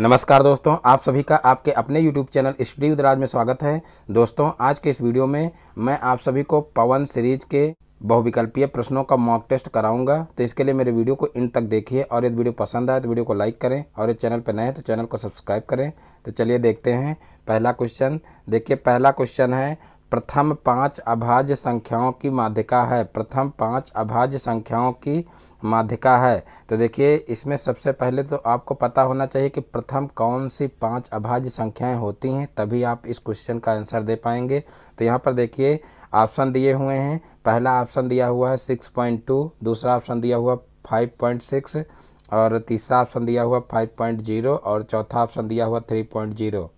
नमस्कार दोस्तों आप सभी का आपके अपने YouTube चैनल स्टडी उदराज में स्वागत है दोस्तों आज के इस वीडियो में मैं आप सभी को पवन सीरीज के बहुविकल्पीय प्रश्नों का मॉक टेस्ट कराऊंगा तो इसके लिए मेरे वीडियो को इन तक देखिए और यदि वीडियो पसंद आए तो वीडियो को लाइक करें और यदि चैनल पर नए हैं तो चैनल को सब्सक्राइब करें तो चलिए देखते हैं पहला क्वेश्चन देखिए पहला क्वेश्चन है प्रथम पाँच अभाज्य संख्याओं की माध्यिका है प्रथम पाँच अभाज्य संख्याओं की माध्यिका है तो देखिए इसमें सबसे पहले तो आपको पता होना चाहिए कि प्रथम कौन सी पांच अभाज्य संख्याएं होती हैं तभी आप इस क्वेश्चन का आंसर दे पाएंगे तो यहाँ पर देखिए ऑप्शन दिए हुए हैं पहला ऑप्शन दिया हुआ है सिक्स पॉइंट टू दूसरा ऑप्शन दिया हुआ फाइव पॉइंट सिक्स और तीसरा ऑप्शन दिया हुआ फाइव पॉइंट जीरो और चौथा ऑप्शन दिया हुआ थ्री पॉइंट जीरो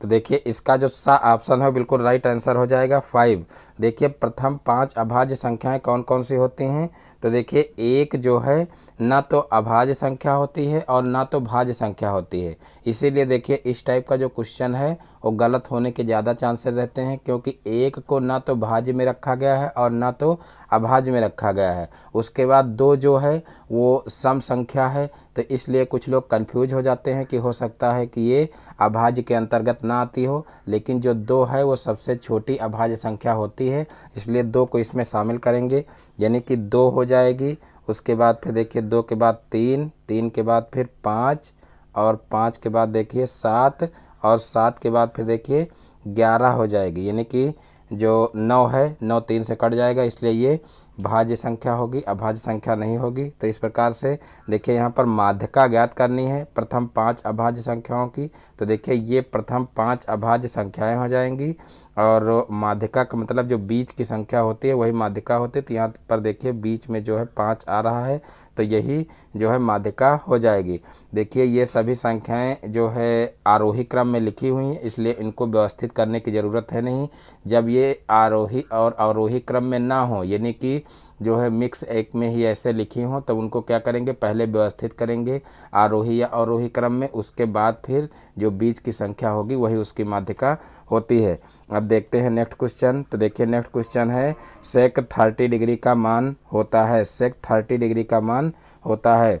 तो देखिए इसका जो सा ऑप्शन है बिल्कुल राइट आंसर हो जाएगा फाइव देखिए प्रथम पांच अभाज्य संख्याएं कौन कौन सी होती हैं तो देखिए एक जो है ना तो अभाज्य संख्या होती है और ना तो भाज्य संख्या होती है इसीलिए देखिए इस टाइप का जो क्वेश्चन है वो गलत होने के ज़्यादा चांसेस रहते हैं क्योंकि एक को ना तो भाज्य में रखा गया है और ना तो अभाज्य में रखा गया है उसके बाद दो जो है वो सम संख्या है तो इसलिए कुछ लोग कन्फ्यूज हो जाते हैं कि हो सकता है कि ये अभाज्य के अंतर्गत ना आती हो लेकिन जो दो है वो सबसे छोटी अभाज्य संख्या होती है इसलिए दो को इसमें शामिल करेंगे यानी कि दो हो जाएगी उसके बाद फिर देखिए दो के बाद तीन तीन के बाद फिर पाँच और पाँच के बाद देखिए सात और सात के बाद फिर देखिए ग्यारह हो जाएगी यानी कि जो नौ है नौ तीन से कट जाएगा इसलिए ये भाज्य संख्या होगी अभाज्य संख्या नहीं होगी तो इस प्रकार से देखिए यहाँ पर माध्यिका ज्ञात करनी है प्रथम पांच अभाज्य संख्याओं की तो देखिए ये प्रथम पांच अभाज्य संख्याएं हो जाएंगी और माध्यिका का मतलब जो बीज की संख्या होती है वही माध्यिका होती है तो यहाँ पर देखिए बीच में जो है पाँच आ रहा है तो यही जो है माध्यिका हो जाएगी देखिए ये सभी संख्याएं जो है आरोही क्रम में लिखी हुई हैं इसलिए इनको व्यवस्थित करने की ज़रूरत है नहीं जब ये आरोही और अवरोही क्रम में ना हो यानी कि जो है मिक्स एक में ही ऐसे लिखी हों तो उनको क्या करेंगे पहले व्यवस्थित करेंगे आरोही या अवरोही क्रम में उसके बाद फिर जो बीज की संख्या होगी वही उसकी माध्यिका होती है अब देखते हैं नेक्स्ट क्वेश्चन तो देखिए नेक्स्ट क्वेश्चन है सेक थर्टी डिग्री का मान होता है सेक थर्टी डिग्री का मान होता है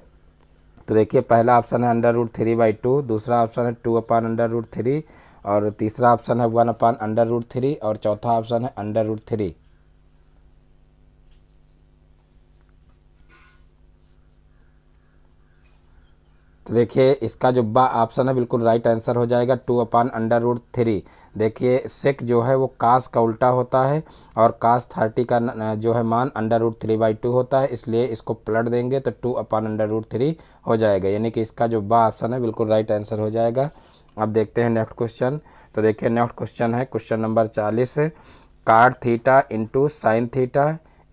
तो देखिए पहला ऑप्शन है under root three by two दूसरा ऑप्शन है two upon under root three और तीसरा ऑप्शन है one upon under root three और चौथा ऑप्शन है अंडर रूट थ्री तो देखिए इसका जो बा ऑप्शन है बिल्कुल राइट आंसर हो जाएगा two upon under root three देखिए सेक जो है वो कास का उल्टा होता है और कास थर्टी का जो है मान under root three by two होता है इसलिए इसको प्लट देंगे तो two upon under root three हो जाएगा यानी कि इसका जो बा ऑप्शन है बिल्कुल राइट आंसर हो जाएगा अब देखते हैं नेक्स्ट क्वेश्चन तो देखिए नेक्स्ट क्वेश्चन है क्वेश्चन नंबर चालीस cot theta into sine theta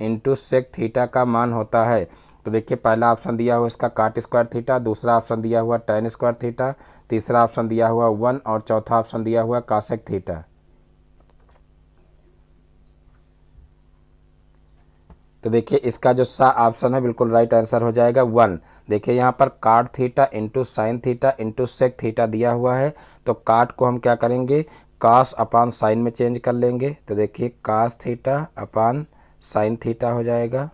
into sec theta का मान होता है तो देखिए पहला ऑप्शन दिया हुआ इसका काट स्क्वायर थीटा दूसरा ऑप्शन दिया हुआ टेन स्क्वायर थीटा तीसरा ऑप्शन दिया हुआ वन और चौथा ऑप्शन दिया हुआ काशक थीटा तो देखिए इसका जो सा ऑप्शन है बिल्कुल राइट आंसर हो जाएगा वन देखिए यहाँ पर cot theta into sine theta into sec theta दिया हुआ है तो काट को हम क्या करेंगे कास अपान साइन में चेंज कर लेंगे तो देखिए cos theta upon sine theta हो जाएगा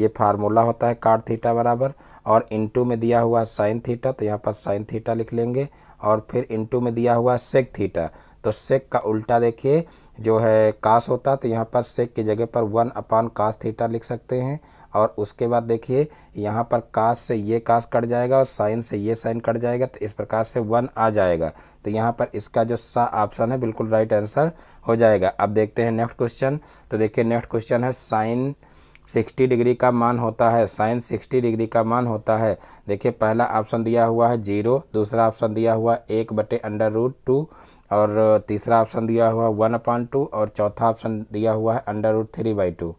ये फार्मूला होता है कार्ड थीटा बराबर और इंटू में दिया हुआ साइन थीटा तो यहाँ पर साइन थीटा लिख लेंगे और फिर इंटू में दिया हुआ सेक थीटा तो सेक का उल्टा देखिए जो है कास होता है तो यहाँ पर सेक की जगह पर वन अपान कास थीटा लिख सकते हैं और उसके बाद देखिए यहाँ पर कास से ये कास कट जाएगा और साइन से ये साइन कट जाएगा तो इस प्रकार से वन आ जाएगा तो यहाँ पर इसका जो सा ऑप्शन है बिल्कुल राइट आंसर हो जाएगा अब देखते हैं नेक्स्ट क्वेश्चन तो देखिए नेक्स्ट क्वेश्चन है साइन सिक्सटी डिग्री का मान होता है साइन सिक्सटी डिग्री का मान होता है देखिए पहला ऑप्शन दिया हुआ है जीरो दूसरा ऑप्शन दिया हुआ एक बटे अंडर रूट टू और तीसरा ऑप्शन दिया हुआ वन अपॉन टू और चौथा ऑप्शन दिया हुआ है under root three by two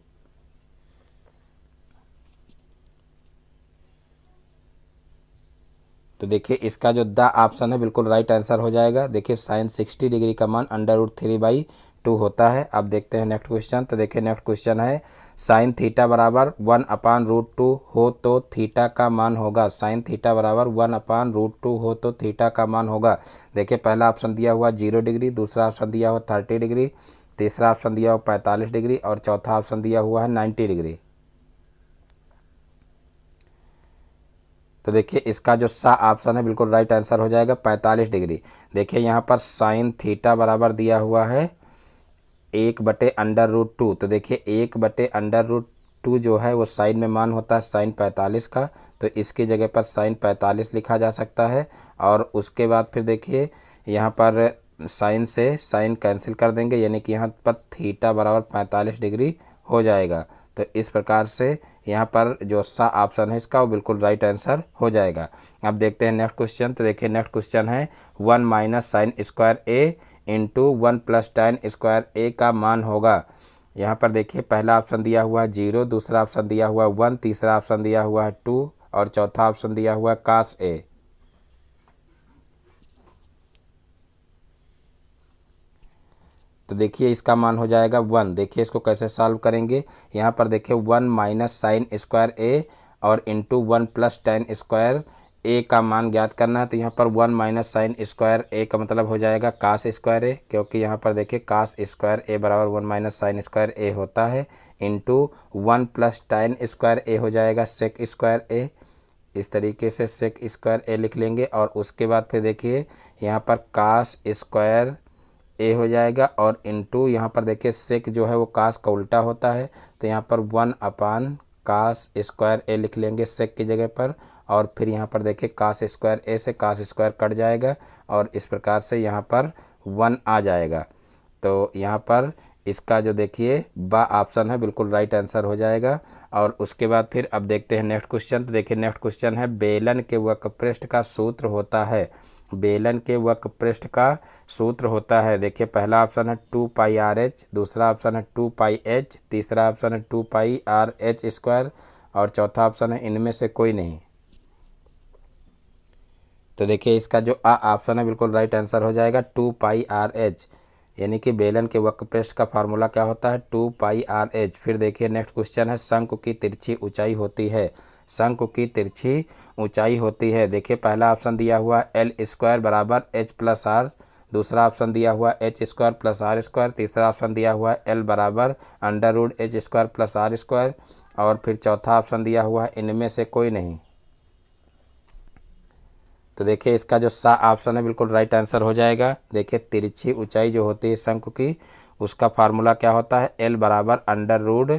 तो देखिए इसका जो द ऑप्शन है बिल्कुल राइट आंसर हो जाएगा देखिए साइन सिक्सटी डिग्री का मान under root three by two होता है अब देखते हैं नेक्स्ट क्वेश्चन तो देखिए नेक्स्ट क्वेश्चन है साइन थीटा बराबर वन अपान रूट टू हो तो थीटा का मान होगा साइन थीटा बराबर वन अपान रूट टू हो तो थीटा का मान होगा देखिए पहला ऑप्शन दिया हुआ जीरो डिग्री दूसरा ऑप्शन दिया हुआ थर्टी डिग्री तीसरा ऑप्शन दिया हुआ पैंतालीस डिग्री और चौथा ऑप्शन दिया हुआ है नाइन्टी डिग्री तो देखिए इसका जो सा ऑप्शन है बिल्कुल राइट आंसर हो जाएगा पैंतालीस डिग्री देखिए यहाँ पर साइन थीटा बराबर दिया हुआ है एक बटे अंडर रूट टू तो देखिए एक बटे अंडर रूट टू जो है वो साइन में मान होता है साइन पैंतालीस का तो इसकी जगह पर साइन पैंतालीस लिखा जा सकता है और उसके बाद फिर देखिए यहाँ पर साइन से साइन कैंसिल कर देंगे यानी कि यहाँ पर थीटा बराबर पैंतालीस डिग्री हो जाएगा तो इस प्रकार से यहाँ पर जो सा ऑप्शन है इसका वो बिल्कुल राइट आंसर हो जाएगा अब देखते हैं नेक्स्ट क्वेश्चन तो देखिए नेक्स्ट क्वेश्चन है one minus sine square A into one plus tan square A का मान होगा यहाँ पर देखिए पहला ऑप्शन दिया हुआ है जीरो दूसरा ऑप्शन दिया हुआ है वन तीसरा ऑप्शन दिया हुआ है टू और चौथा ऑप्शन दिया हुआ है कास ए तो देखिए इसका मान हो जाएगा वन देखिए इसको कैसे सॉल्व करेंगे यहाँ पर देखिए one minus sine square A और into one plus tan square A का मान ज्ञात करना है तो यहाँ पर one minus sine square A का मतलब हो जाएगा कास स्क्वायर ए क्योंकि यहाँ पर देखिए कास स्क्वायर ए बराबर one minus sine square A होता है into one plus tan square A हो जाएगा सेक स्क्वायर ए इस तरीके से सेक स्क्वायर ए लिख लेंगे और उसके बाद फिर देखिए यहाँ पर कास स्क्वायर ए हो जाएगा और इंटू यहाँ पर देखिए सेक जो है वो कास का उल्टा होता है तो यहाँ पर वन अपान कास स्क्वायर ए लिख लेंगे सेक की जगह पर और फिर यहाँ पर देखिए कास स्क्वायर ए से कास स्क्वायर कट जाएगा और इस प्रकार से यहाँ पर वन आ जाएगा तो यहाँ पर इसका जो देखिए बा ऑप्शन है बिल्कुल राइट आंसर हो जाएगा और उसके बाद फिर अब देखते हैं नेक्स्ट क्वेश्चन तो देखिए नेक्स्ट क्वेश्चन है बेलन के वक्रपृष्ठ का सूत्र होता है बेलन के वक्रपृष्ठ का सूत्र होता है देखिए पहला ऑप्शन है टू पाई आर एच दूसरा ऑप्शन है टू पाई एच तीसरा ऑप्शन है two pi R H square और चौथा ऑप्शन है इनमें से कोई नहीं तो देखिए इसका जो आ ऑप्शन है बिल्कुल राइट आंसर हो जाएगा टू पाई आर एच यानी कि बेलन के वक पेस्ट का फार्मूला क्या होता है टू पाई आर एच फिर देखिए नेक्स्ट क्वेश्चन है शंक की तिरछी ऊंचाई होती है शंक की तिरछी ऊंचाई होती है देखिए पहला ऑप्शन दिया हुआ एल स्क्वायर बराबर एच प्लस आर दूसरा ऑप्शन दिया हुआ H square plus R square तीसरा ऑप्शन दिया हुआ एल बराबर under root H square plus R square और फिर चौथा ऑप्शन दिया हुआ है इनमें से कोई नहीं तो देखिए इसका जो सा ऑप्शन है बिल्कुल राइट आंसर हो जाएगा देखिए तिरछी ऊंचाई जो होती है शंख की उसका फार्मूला क्या होता है एल बराबर under root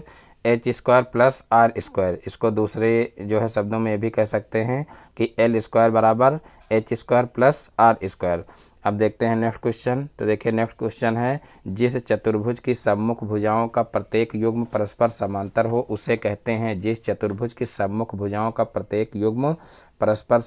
H square plus R square इसको दूसरे जो है शब्दों में ये भी कह सकते हैं कि एल स्क्वायर बराबर H square plus R square अब देखते हैं नेक्स्ट क्वेश्चन तो देखिए नेक्स्ट क्वेश्चन है जिस चतुर्भुज की सम्मुख भुजाओं का प्रत्येक युग्म परस्पर समांतर हो उसे कहते हैं जिस चतुर्भुज की सम्मुख भुजाओं का प्रत्येक युग्म परस्पर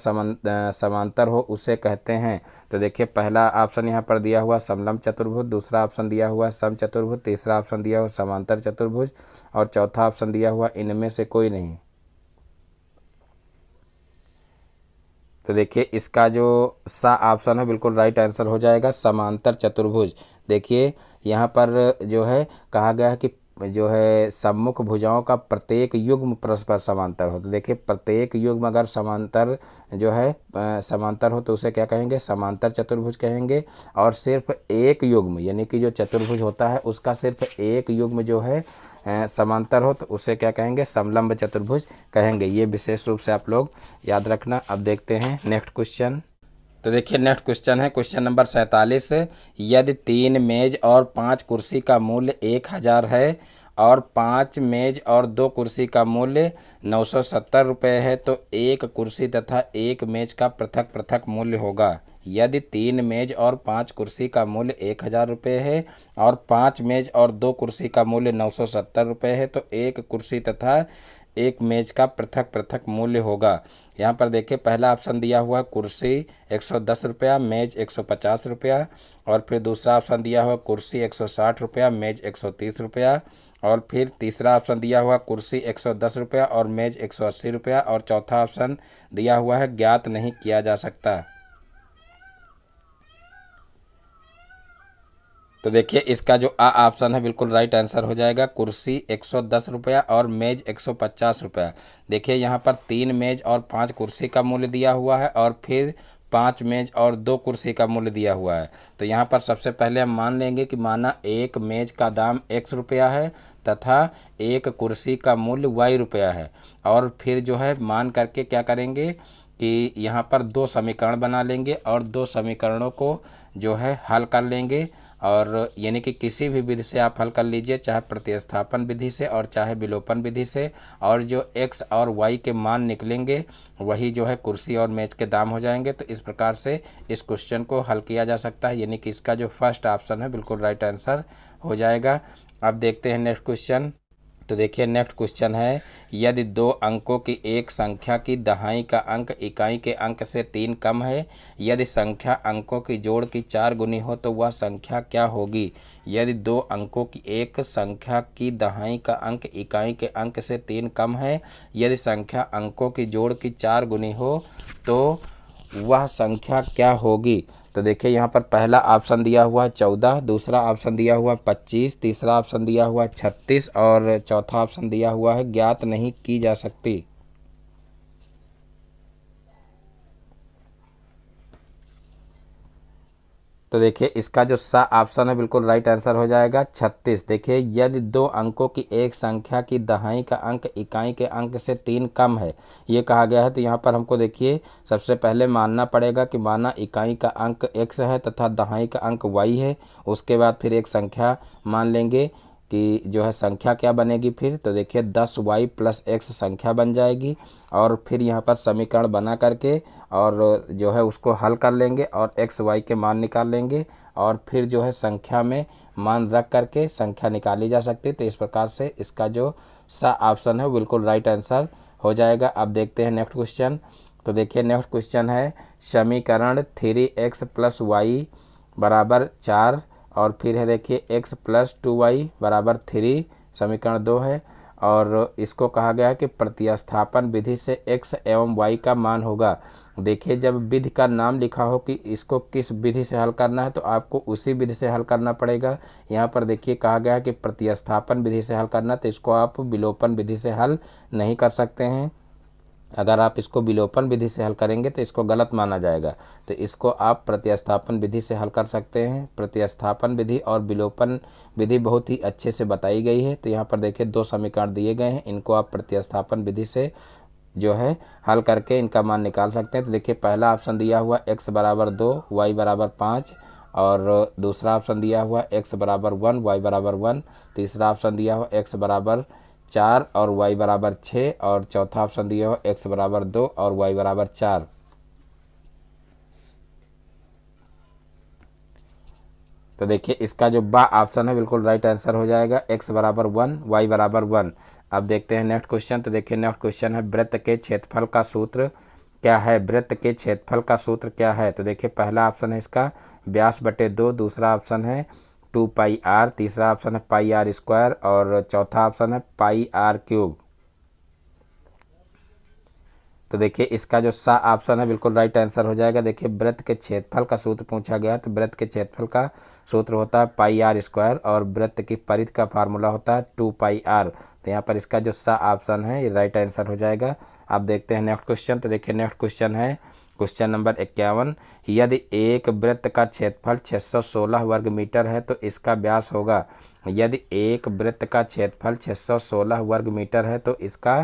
समांतर हो उसे कहते हैं तो देखिए पहला ऑप्शन यहाँ पर दिया हुआ समलम चतुर्भुज दूसरा ऑप्शन दिया हुआ सम चतुर्भुज तीसरा ऑप्शन दिया हुआ समांतर चतुर्भुज और चौथा ऑप्शन दिया हुआ इनमें से कोई नहीं तो देखिए इसका जो सा ऑप्शन है बिल्कुल राइट आंसर हो जाएगा समांतर चतुर्भुज देखिए यहाँ पर जो है कहा गया है कि जो है सम्मुख भुजाओं का प्रत्येक युग्म परस्पर समांतर हो तो देखिए प्रत्येक युग्म अगर समांतर जो है समांतर हो तो उसे क्या कहेंगे समांतर चतुर्भुज कहेंगे और सिर्फ एक युग्म यानी कि जो चतुर्भुज होता है उसका सिर्फ एक युग्म जो है समांतर हो तो उसे क्या कहेंगे समलंब चतुर्भुज कहेंगे ये विशेष रूप से आप लोग याद रखना अब देखते हैं नेक्स्ट क्वेश्चन तो देखिए नेक्स्ट क्वेश्चन है क्वेश्चन नंबर सैंतालीस यदि तीन मेज़ और पाँच कुर्सी का मूल्य एक हज़ार है और पाँच मेज़ और दो कुर्सी का मूल्य नौ सौ सत्तर रुपये है तो एक कुर्सी तथा एक मेज़ का पृथक पृथक मूल्य होगा यदि तीन मेज़ और पाँच कुर्सी का मूल्य एक हज़ार रुपये है और पाँच मेज़ और दो कुर्सी का मूल्य नौ सौ सत्तर रुपये है तो एक कुर्सी तथा एक मेज़ का पृथक पृथक मूल्य होगा यहाँ पर देखिए पहला ऑप्शन दिया हुआ है कुर्सी एक सौ दस रुपया मेज एक सौ पचास रुपया और फिर दूसरा ऑप्शन दिया हुआ कुर्सी एक सौ साठ रुपया मेज एक सौ तीस रुपया और फिर तीसरा ऑप्शन दिया हुआ कुर्सी एक सौ दस रुपया और मेज़ एक सौ अस्सी रुपया और चौथा ऑप्शन दिया हुआ है ज्ञात नहीं किया जा सकता तो देखिए इसका जो आ ऑप्शन है बिल्कुल राइट आंसर हो जाएगा कुर्सी एक सौ दस रुपया और मेज़ एक सौ पचास रुपया देखिए यहाँ पर तीन मेज़ और पाँच कुर्सी का मूल्य दिया हुआ है और फिर पाँच मेज और दो कुर्सी का मूल्य दिया हुआ है तो यहाँ पर सबसे पहले हम मान लेंगे कि माना एक मेज का दाम एक रुपया है तथा एक कुर्सी का मूल्य वाई रुपया है और फिर जो है मान करके क्या करेंगे कि यहाँ पर दो समीकरण बना लेंगे और दो समीकरणों को जो है हल कर लेंगे और यानी कि किसी भी विधि से आप हल कर लीजिए चाहे प्रतिस्थापन विधि से और चाहे विलोपन विधि से और जो एक्स और वाई के मान निकलेंगे वही जो है कुर्सी और मेज के दाम हो जाएंगे तो इस प्रकार से इस क्वेश्चन को हल किया जा सकता है यानी कि इसका जो फर्स्ट ऑप्शन है बिल्कुल राइट आंसर हो जाएगा अब देखते हैं नेक्स्ट क्वेश्चन तो देखिए नेक्स्ट क्वेश्चन है यदि दो अंकों की एक संख्या की दहाई का अंक इकाई के अंक से तीन कम है यदि संख्या अंकों की जोड़ की चार गुनी हो तो वह संख्या क्या होगी यदि दो अंकों की एक संख्या की दहाई का अंक इकाई के अंक से तीन कम है यदि संख्या अंकों की जोड़ की चार गुनी हो तो वह संख्या क्या होगी तो देखिए यहाँ पर पहला ऑप्शन दिया हुआ है चौदह दूसरा ऑप्शन दिया हुआ है पच्चीस तीसरा ऑप्शन दिया हुआ है छत्तीस और चौथा ऑप्शन दिया हुआ है ज्ञात नहीं की जा सकती तो देखिए इसका जो सा ऑप्शन है बिल्कुल राइट आंसर हो जाएगा छत्तीस देखिए यदि दो अंकों की एक संख्या की दहाई का अंक इकाई के अंक से तीन कम है ये कहा गया है तो यहाँ पर हमको देखिए सबसे पहले मानना पड़ेगा कि माना इकाई का अंक एक्स है तथा दहाई का अंक वाई है उसके बाद फिर एक संख्या मान लेंगे कि जो है संख्या क्या बनेगी फिर तो देखिए दस वाई प्लस एक्स संख्या बन जाएगी और फिर यहाँ पर समीकरण बना करके और जो है उसको हल कर लेंगे और एक्स वाई के मान निकाल लेंगे और फिर जो है संख्या में मान रख करके संख्या निकाली जा सकती है तो इस प्रकार से इसका जो सा ऑप्शन है बिल्कुल राइट आंसर हो जाएगा अब देखते हैं नेक्स्ट क्वेश्चन तो देखिए नेक्स्ट क्वेश्चन है समीकरण थ्री एक्स प्लस वाई बराबर चार और फिर है देखिए x प्लस टू वाई बराबर थ्री समीकरण दो है और इसको कहा गया है कि प्रतिस्थापन विधि से x एवं y का मान होगा देखिए जब विधि का नाम लिखा हो कि इसको किस विधि से हल करना है तो आपको उसी विधि से हल करना पड़ेगा यहाँ पर देखिए कहा गया है कि प्रतिस्थापन विधि से हल करना तो इसको आप विलोपन विधि से हल नहीं कर सकते हैं अगर आप इसको विलोपन विधि से हल करेंगे तो इसको गलत माना जाएगा तो इसको आप प्रतिस्थापन विधि से हल कर सकते हैं प्रतिस्थापन विधि और विलोपन विधि बहुत ही अच्छे से बताई गई है तो यहाँ पर देखिए दो समीकरण दिए गए हैं इनको आप प्रतिस्थापन विधि से जो है हल करके इनका मान निकाल सकते हैं तो देखिए पहला ऑप्शन दिया हुआ एक्स बराबर दो वाई बराबर पाँच और दूसरा ऑप्शन दिया हुआ एक्स बराबर वन वाई बराबर वन तीसरा ऑप्शन दिया हुआ एक्स बराबर चार और वाई बराबर छः और चौथा ऑप्शन दिया हो एक्स बराबर दो और वाई बराबर चार तो देखिए इसका जो बा ऑप्शन है बिल्कुल राइट आंसर हो जाएगा एक्स बराबर वन वाई बराबर वन अब देखते हैं नेक्स्ट क्वेश्चन तो देखिए नेक्स्ट क्वेश्चन है वृत्त के क्षेत्रफल का सूत्र क्या है वृत्त के क्षेत्रफल का सूत्र क्या है तो देखिए पहला ऑप्शन है इसका व्यास बटे दो दूसरा ऑप्शन है टू पाई आर तीसरा ऑप्शन है पाई आर स्क्वायर और चौथा ऑप्शन है पाई आर क्यूब तो देखिए इसका जो सा ऑप्शन है बिल्कुल राइट आंसर हो जाएगा देखिए व्रत के क्षेत्रफल का सूत्र पूछा गया तो व्रत के क्षेत्रफल का सूत्र होता है पाई आर स्क्वायर और व्रत की परिध का फार्मूला होता है टू पाई आर तो यहाँ पर इसका जो सा ऑप्शन है ये राइट आंसर हो जाएगा आप देखते हैं नेक्स्ट क्वेश्चन तो देखिए नेक्स्ट क्वेश्चन है क्वेश्चन नंबर इक्यावन यदि एक वृत्त का क्षेत्रफल 616 वर्ग मीटर है तो इसका व्यास होगा यदि एक वृत्त का क्षेत्रफल 616 वर्ग मीटर है तो इसका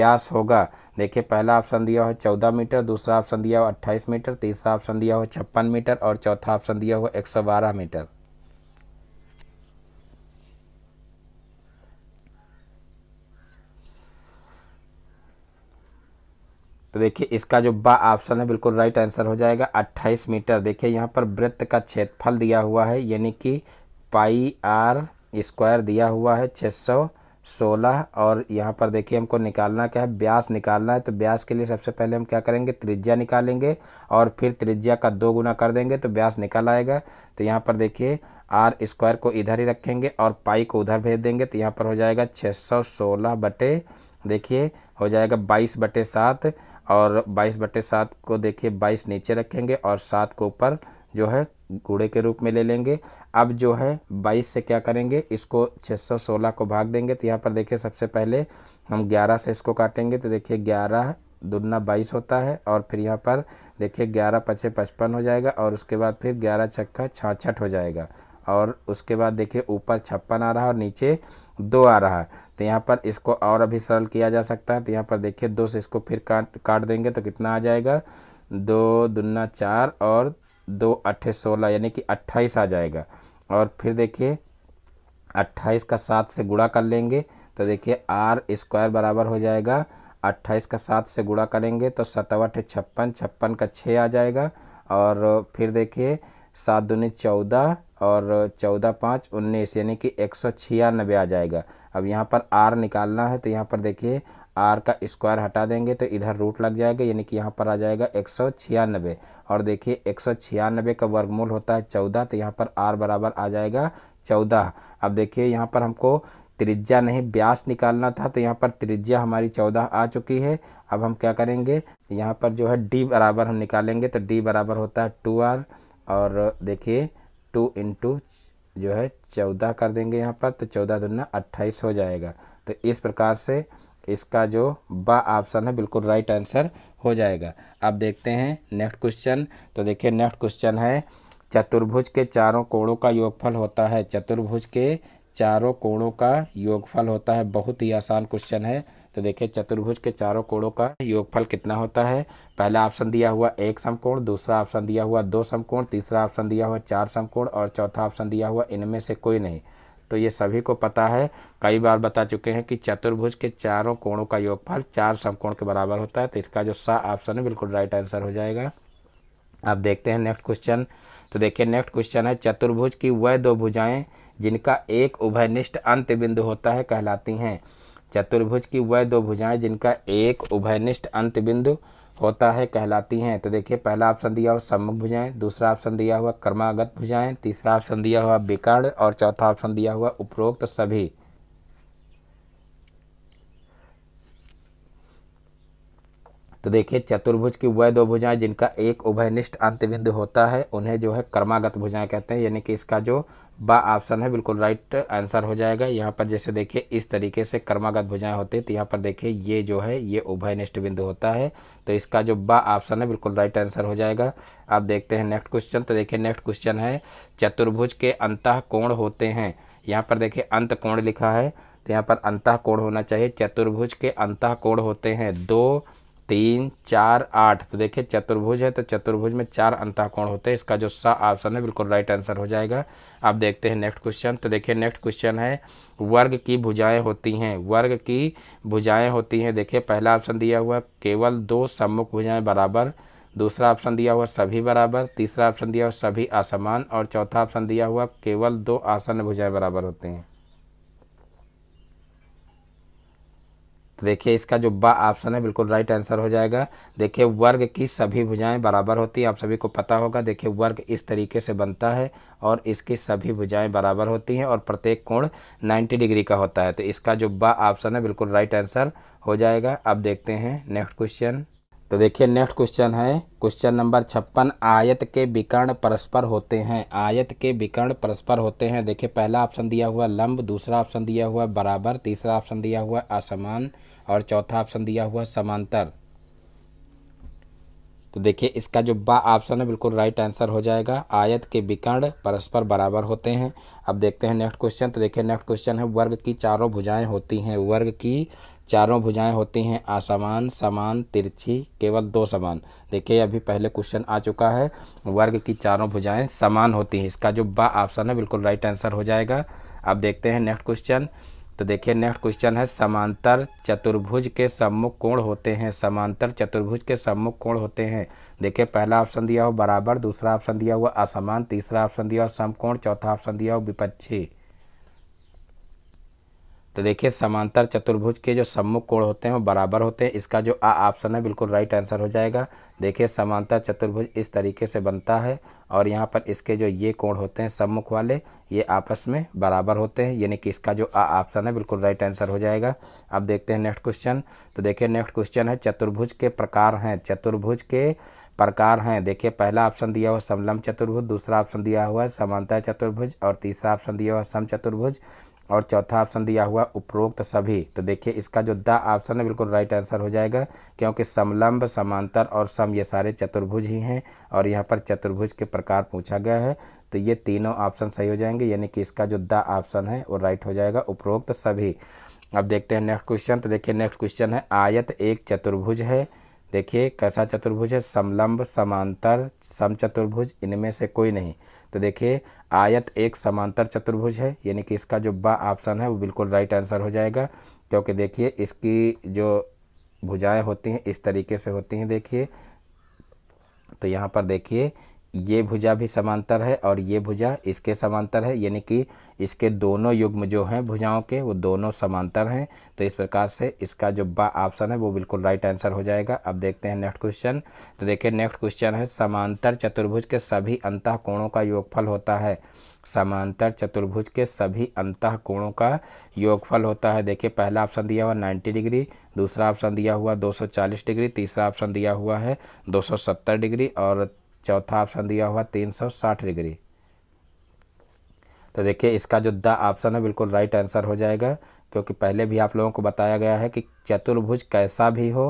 व्यास होगा देखिए पहला ऑप्शन दिया हो चौदह मीटर दूसरा ऑप्शन दिया हो अट्ठाईस मीटर तीसरा ऑप्शन दिया हो छप्पन मीटर और चौथा ऑप्शन दिया हो एक मीटर तो देखिए इसका जो बा ऑप्शन है बिल्कुल राइट आंसर हो जाएगा 28 मीटर देखिए यहाँ पर वृत्त का क्षेत्रफल दिया हुआ है यानी कि पाई आर स्क्वायर दिया हुआ है 616 और यहाँ पर देखिए हमको निकालना क्या है ब्यास निकालना है तो ब्यास के लिए सबसे पहले हम क्या करेंगे त्रिज्या निकालेंगे और फिर त्रिज्या का दो गुना कर देंगे तो ब्यास निकाल आएगा तो यहाँ पर देखिए आर स्क्वायर को इधर ही रखेंगे और पाई को उधर भेज देंगे तो यहाँ पर हो जाएगा छः बटे देखिए हो जाएगा 22 बटे सात और बाईस बटे सात को देखिए बाईस नीचे रखेंगे और सात को ऊपर जो है गुड़े के रूप में ले लेंगे अब जो है 22 से क्या करेंगे इसको 616 को भाग देंगे तो यहाँ पर देखिए सबसे पहले हम 11 से इसको काटेंगे तो देखिए 11 दुना 22 होता है और फिर यहाँ पर देखिए 11 पचे पचपन हो जाएगा और उसके बाद फिर ग्यारह छक्का छाछठ हो जाएगा और उसके बाद देखिए ऊपर छप्पन आ रहा है और नीचे दो आ रहा है तो यहाँ पर इसको और अभी सरल किया जा सकता है तो यहाँ पर देखिए दो से इसको फिर काट काट देंगे तो कितना आ जाएगा दो दुन्ना चार और दो अट्ठे सोलह यानी कि अट्ठाईस आ जाएगा और फिर देखिए अट्ठाईस का सात से गुड़ा कर लेंगे तो देखिए आर स्क्वायर बराबर हो जाएगा अट्ठाईस का सात से गुड़ा करेंगे तो सतावट छप्पन छप्पन का छः आ जाएगा और फिर देखिए सात दूनी चौदह और चौदह पाँच उन्नीस यानी कि एक सौ छियानबे आ जाएगा अब यहाँ पर आर निकालना है तो यहाँ पर देखिए आर का स्क्वायर हटा देंगे तो इधर रूट लग जाएगा यानी कि यहाँ पर आ जाएगा एक सौ छियानबे और देखिए एक सौ छियानबे का वर्गमूल होता है चौदह तो यहाँ पर आर बराबर आ जाएगा चौदह अब देखिए यहाँ पर हमको त्रिज्या नहीं व्यास निकालना था तो यहाँ पर त्रिज्या हमारी चौदह आ चुकी है अब हम क्या करेंगे यहाँ पर जो है डी बराबर हम निकालेंगे तो डी बराबर होता है टू आर और देखिए टू इंटू जो है चौदह कर देंगे यहाँ पर तो चौदह दुना अट्ठाईस हो जाएगा तो इस प्रकार से इसका जो बा ऑप्शन है बिल्कुल राइट आंसर हो जाएगा अब देखते हैं नेक्स्ट क्वेश्चन तो देखिए नेक्स्ट क्वेश्चन है चतुर्भुज के चारों कोणों का योगफल होता है चतुर्भुज के चारों कोणों का योगफल होता है बहुत ही आसान क्वेश्चन है तो देखिए चतुर्भुज के चारों कोणों का योगफल कितना होता है पहला ऑप्शन दिया हुआ एक समकोण दूसरा ऑप्शन दिया हुआ दो समकोण तीसरा ऑप्शन दिया हुआ चार समकोण और चौथा ऑप्शन दिया हुआ इनमें से कोई नहीं तो ये सभी को पता है कई बार बता चुके हैं कि चतुर्भुज के चारों कोणों का योगफल चार समकोण के बराबर होता है तो इसका जो सा ऑप्शन है बिल्कुल राइट आंसर हो जाएगा अब देखते हैं नेक्स्ट क्वेश्चन तो देखिए नेक्स्ट क्वेश्चन है चतुर्भुज की वह दो भुजाएं जिनका एक उभयनिष्ठ अंत बिंदु होता है कहलाती हैं चतुर्भुज की वह दो भुजाएं जिनका एक उभयनिष्ठ अंत बिंदु होता है कहलाती हैं तो देखिए पहला ऑप्शन दिया हुआ सम्मुख भुजाएं दूसरा ऑप्शन दिया हुआ कर्मागत भुजाएं तीसरा ऑप्शन दिया हुआ विकर्ण और चौथा ऑप्शन दिया हुआ उपरोक्त तो सभी तो देखिए चतुर्भुज की वह दो भुजाएं जिनका एक उभयनिष्ठ अंत बिंदु होता है उन्हें जो है कर्मागत भुजाएं कहते हैं यानी कि इसका जो बा ऑप्शन है बिल्कुल राइट आंसर हो जाएगा यहाँ पर जैसे देखिए इस तरीके से कर्मागत भुजाएं होती है तो यहाँ पर देखिए ये जो है ये उभय निष्ठ बिंदु होता है तो इसका जो बा ऑप्शन है बिल्कुल राइट आंसर हो जाएगा आप देखते हैं नेक्स्ट क्वेश्चन तो देखिए नेक्स्ट क्वेश्चन है चतुर्भुज के अंत कोण होते हैं यहाँ पर देखिए अंत कोण लिखा है तो यहाँ पर अंत कोण होना चाहिए चतुर्भुज के अंत कोण होते हैं दो तीन चार आठ तो देखिए चतुर्भुज है तो चतुर्भुज में चार अंतः कोण होते हैं इसका जो सा ऑप्शन है बिल्कुल राइट आंसर हो जाएगा अब देखते हैं नेक्स्ट क्वेश्चन तो देखिए नेक्स्ट क्वेश्चन है वर्ग की भुजाएं होती हैं वर्ग की भुजाएं होती हैं देखिए पहला ऑप्शन दिया हुआ केवल दो सम्मुख भुजाएं बराबर दूसरा ऑप्शन दिया हुआ सभी बराबर तीसरा ऑप्शन दिया हुआ सभी असमान और चौथा ऑप्शन दिया हुआ केवल दो आसन्न भुजाएं बराबर होती हैं तो देखिए इसका जो बा ऑप्शन है बिल्कुल राइट आंसर हो जाएगा देखिए वर्ग की सभी भुजाएं बराबर होती हैं आप सभी को पता होगा देखिए वर्ग इस तरीके से बनता है और इसकी सभी भुजाएं बराबर होती हैं और प्रत्येक कोण 90 डिग्री का होता है तो इसका जो बा ऑप्शन है बिल्कुल राइट आंसर हो जाएगा अब देखते हैं नेक्स्ट क्वेश्चन तो देखिए नेक्स्ट क्वेश्चन है क्वेश्चन नंबर छप्पन आयत के विकर्ण परस्पर होते हैं आयत के विकर्ण परस्पर होते हैं देखिए पहला ऑप्शन दिया हुआ लंब दूसरा ऑप्शन दिया हुआ बराबर तीसरा ऑप्शन दिया हुआ असमान और चौथा ऑप्शन दिया हुआ समांतर तो देखिए इसका जो बा ऑप्शन है बिल्कुल राइट आंसर हो जाएगा आयत के विकर्ण परस्पर बराबर होते हैं अब देखते हैं नेक्स्ट क्वेश्चन तो देखिए नेक्स्ट क्वेश्चन है वर्ग की चारों भुजाएं होती हैं वर्ग की चारों भुजाएं होती हैं असमान समान तिरछी केवल दो समान देखिए अभी पहले क्वेश्चन आ चुका है वर्ग की चारों भुजाएं समान होती हैं इसका जो बा ऑप्शन है बिल्कुल राइट आंसर हो जाएगा अब देखते हैं नेक्स्ट क्वेश्चन तो देखिए नेक्स्ट क्वेश्चन है समांतर चतुर्भुज के सम्मुख कोण होते हैं समांतर चतुर्भुज के सम्मुख कोण होते हैं देखिए पहला ऑप्शन दिया हो बराबर दूसरा ऑप्शन दिया हुआ असमान तीसरा ऑप्शन दिया हो समकोण चौथा ऑप्शन दिया हो विपक्षी तो देखिए समांतर चतुर्भुज के जो सम्मुख कोण होते हैं वो बराबर होते हैं इसका जो आ ऑप्शन है बिल्कुल राइट आंसर हो जाएगा देखिए समांतर चतुर्भुज इस तरीके से बनता है और यहाँ पर इसके जो ये कोण होते हैं सम्मुख वाले ये आपस में बराबर होते हैं यानी कि इसका जो आ ऑप्शन है बिल्कुल राइट आंसर हो जाएगा अब देखते हैं नेक्स्ट क्वेश्चन तो देखिए नेक्स्ट क्वेश्चन है चतुर्भुज के प्रकार हैं चतुर्भुज के प्रकार हैं देखिए पहला ऑप्शन दिया हुआ समलम चतुर्भुज दूसरा ऑप्शन दिया हुआ है समांतर चतुर्भुज और तीसरा ऑप्शन दिया हुआ सम चतुर्भुज और चौथा ऑप्शन दिया हुआ उपरोक्त सभी तो देखिए इसका जो द ऑप्शन है बिल्कुल राइट आंसर हो जाएगा क्योंकि समलंब समांतर और सम ये सारे चतुर्भुज ही हैं और यहाँ पर चतुर्भुज के प्रकार पूछा गया है तो ये तीनों ऑप्शन सही हो जाएंगे यानी कि इसका जो द ऑप्शन है वो राइट हो जाएगा उपरोक्त सभी अब देखते हैं नेक्स्ट क्वेश्चन तो देखिए नेक्स्ट क्वेश्चन है आयत एक चतुर्भुज है देखिए कैसा चतुर्भुज है समलंब समांतर सम चतुर्भुज इनमें से कोई नहीं तो देखिए आयत एक समांतर चतुर्भुज है यानी कि इसका जो बा ऑप्शन है वो बिल्कुल राइट आंसर हो जाएगा क्योंकि देखिए इसकी जो भुजाएं होती हैं इस तरीके से होती हैं देखिए तो यहाँ पर देखिए ये भुजा भी समांतर है और ये भुजा इसके समांतर है यानी कि इसके दोनों युग्म जो हैं भुजाओं के वो दोनों समांतर हैं तो इस प्रकार से इसका जो बा ऑप्शन है वो बिल्कुल राइट आंसर हो जाएगा अब देखते हैं नेक्स्ट क्वेश्चन तो देखिए नेक्स्ट क्वेश्चन है समांतर चतुर्भुज के सभी अंत कोणों का योगफल होता है समांतर चतुर्भुज के सभी अंतः कोणों का योगफल होता है देखिए पहला ऑप्शन दिया हुआ 90 डिग्री दूसरा ऑप्शन दिया हुआ 240 डिग्री तीसरा ऑप्शन दिया हुआ है 270 डिग्री और चौथा ऑप्शन दिया हुआ 360 डिग्री तो देखिए इसका जो द ऑप्शन है बिल्कुल राइट आंसर हो जाएगा क्योंकि पहले भी आप लोगों को बताया गया है कि चतुर्भुज कैसा भी हो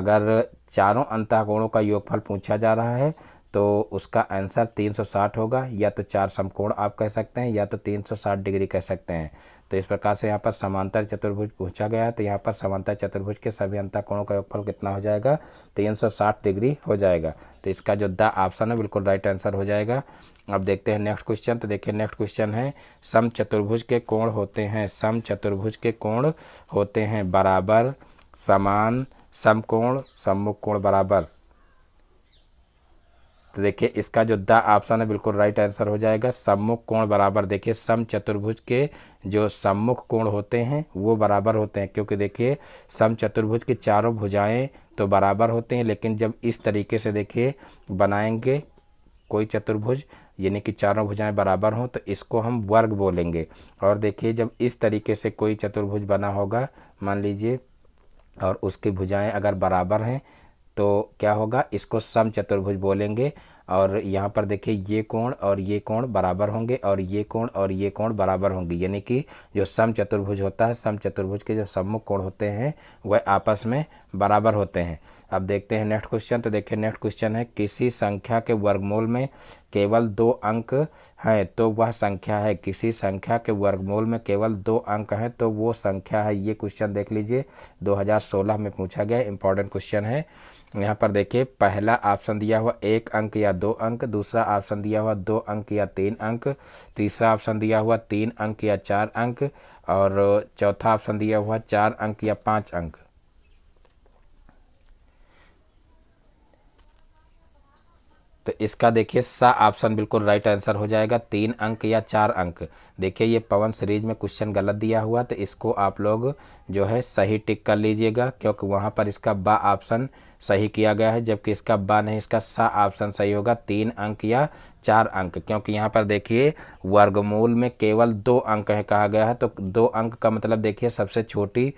अगर चारों अंतःकोणों का योगफल पूछा जा रहा है तो उसका आंसर 360 होगा या तो चार समकोण आप कह सकते हैं या तो 360 डिग्री कह सकते हैं तो इस प्रकार से यहाँ पर समांतर चतुर्भुज पूछा गया तो यहाँ पर समांतर चतुर्भुज के सभी अंतर कोणों का योगफल कितना हो जाएगा तीन तो सौ साठ डिग्री हो जाएगा तो इसका जो द ऑप्शन है बिल्कुल राइट आंसर हो जाएगा अब देखते हैं नेक्स्ट क्वेश्चन तो देखिए नेक्स्ट क्वेश्चन है सम चतुर्भुज के कोण होते हैं सम चतुर्भुज के कोण होते हैं बराबर समान समकोण सम्मुख कोण बराबर तो देखिए इसका जो द ऑप्शन है बिल्कुल राइट आंसर हो जाएगा सम्मुख कोण बराबर देखिए सम चतुर्भुज के जो सम्मुख कोण होते हैं वो बराबर होते हैं क्योंकि देखिए सम चतुर्भुज के चारों भुजाएं तो बराबर होते हैं लेकिन जब इस तरीके से देखिए बनाएंगे कोई चतुर्भुज यानी कि चारों भुजाएं बराबर हों तो इसको हम वर्ग बोलेंगे और देखिए जब इस तरीके से कोई चतुर्भुज बना होगा मान लीजिए और उसकी भुजाएँ अगर बराबर हैं तो क्या होगा इसको सम चतुर्भुज बोलेंगे और यहाँ पर देखिए ये कोण और ये कोण बराबर होंगे और ये कोण और ये कोण बराबर होंगे यानी कि जो सम चतुर्भुज होता है सम चतुर्भुज के जो सम्मुख कोण होते हैं वह आपस में बराबर होते हैं अब देखते हैं नेक्स्ट क्वेश्चन तो देखिए नेक्स्ट क्वेश्चन है किसी संख्या के वर्गमूल में केवल दो अंक हैं तो वह संख्या है किसी संख्या के वर्गमूल में केवल दो अंक हैं तो वो संख्या है ये क्वेश्चन देख लीजिए 2016 में पूछा गया इंपॉर्टेंट क्वेश्चन है यहाँ पर देखिए पहला ऑप्शन दिया हुआ एक अंक या दो अंक दूसरा ऑप्शन दिया हुआ दो अंक या तीन अंक तीसरा ऑप्शन दिया हुआ तीन अंक या चार अंक और चौथा ऑप्शन दिया हुआ चार अंक या पाँच अंक तो इसका देखिए सा ऑप्शन बिल्कुल राइट आंसर हो जाएगा तीन अंक या चार अंक देखिए ये पवन सीरीज में क्वेश्चन गलत दिया हुआ तो इसको आप लोग जो है सही टिक कर लीजिएगा क्योंकि वहाँ पर इसका बा ऑप्शन सही किया गया है जबकि इसका ब नहीं इसका सा ऑप्शन सही होगा तीन अंक या चार अंक क्योंकि यहाँ पर देखिए वर्गमूल में केवल दो अंक है कहा गया है तो दो अंक का मतलब देखिए सबसे छोटी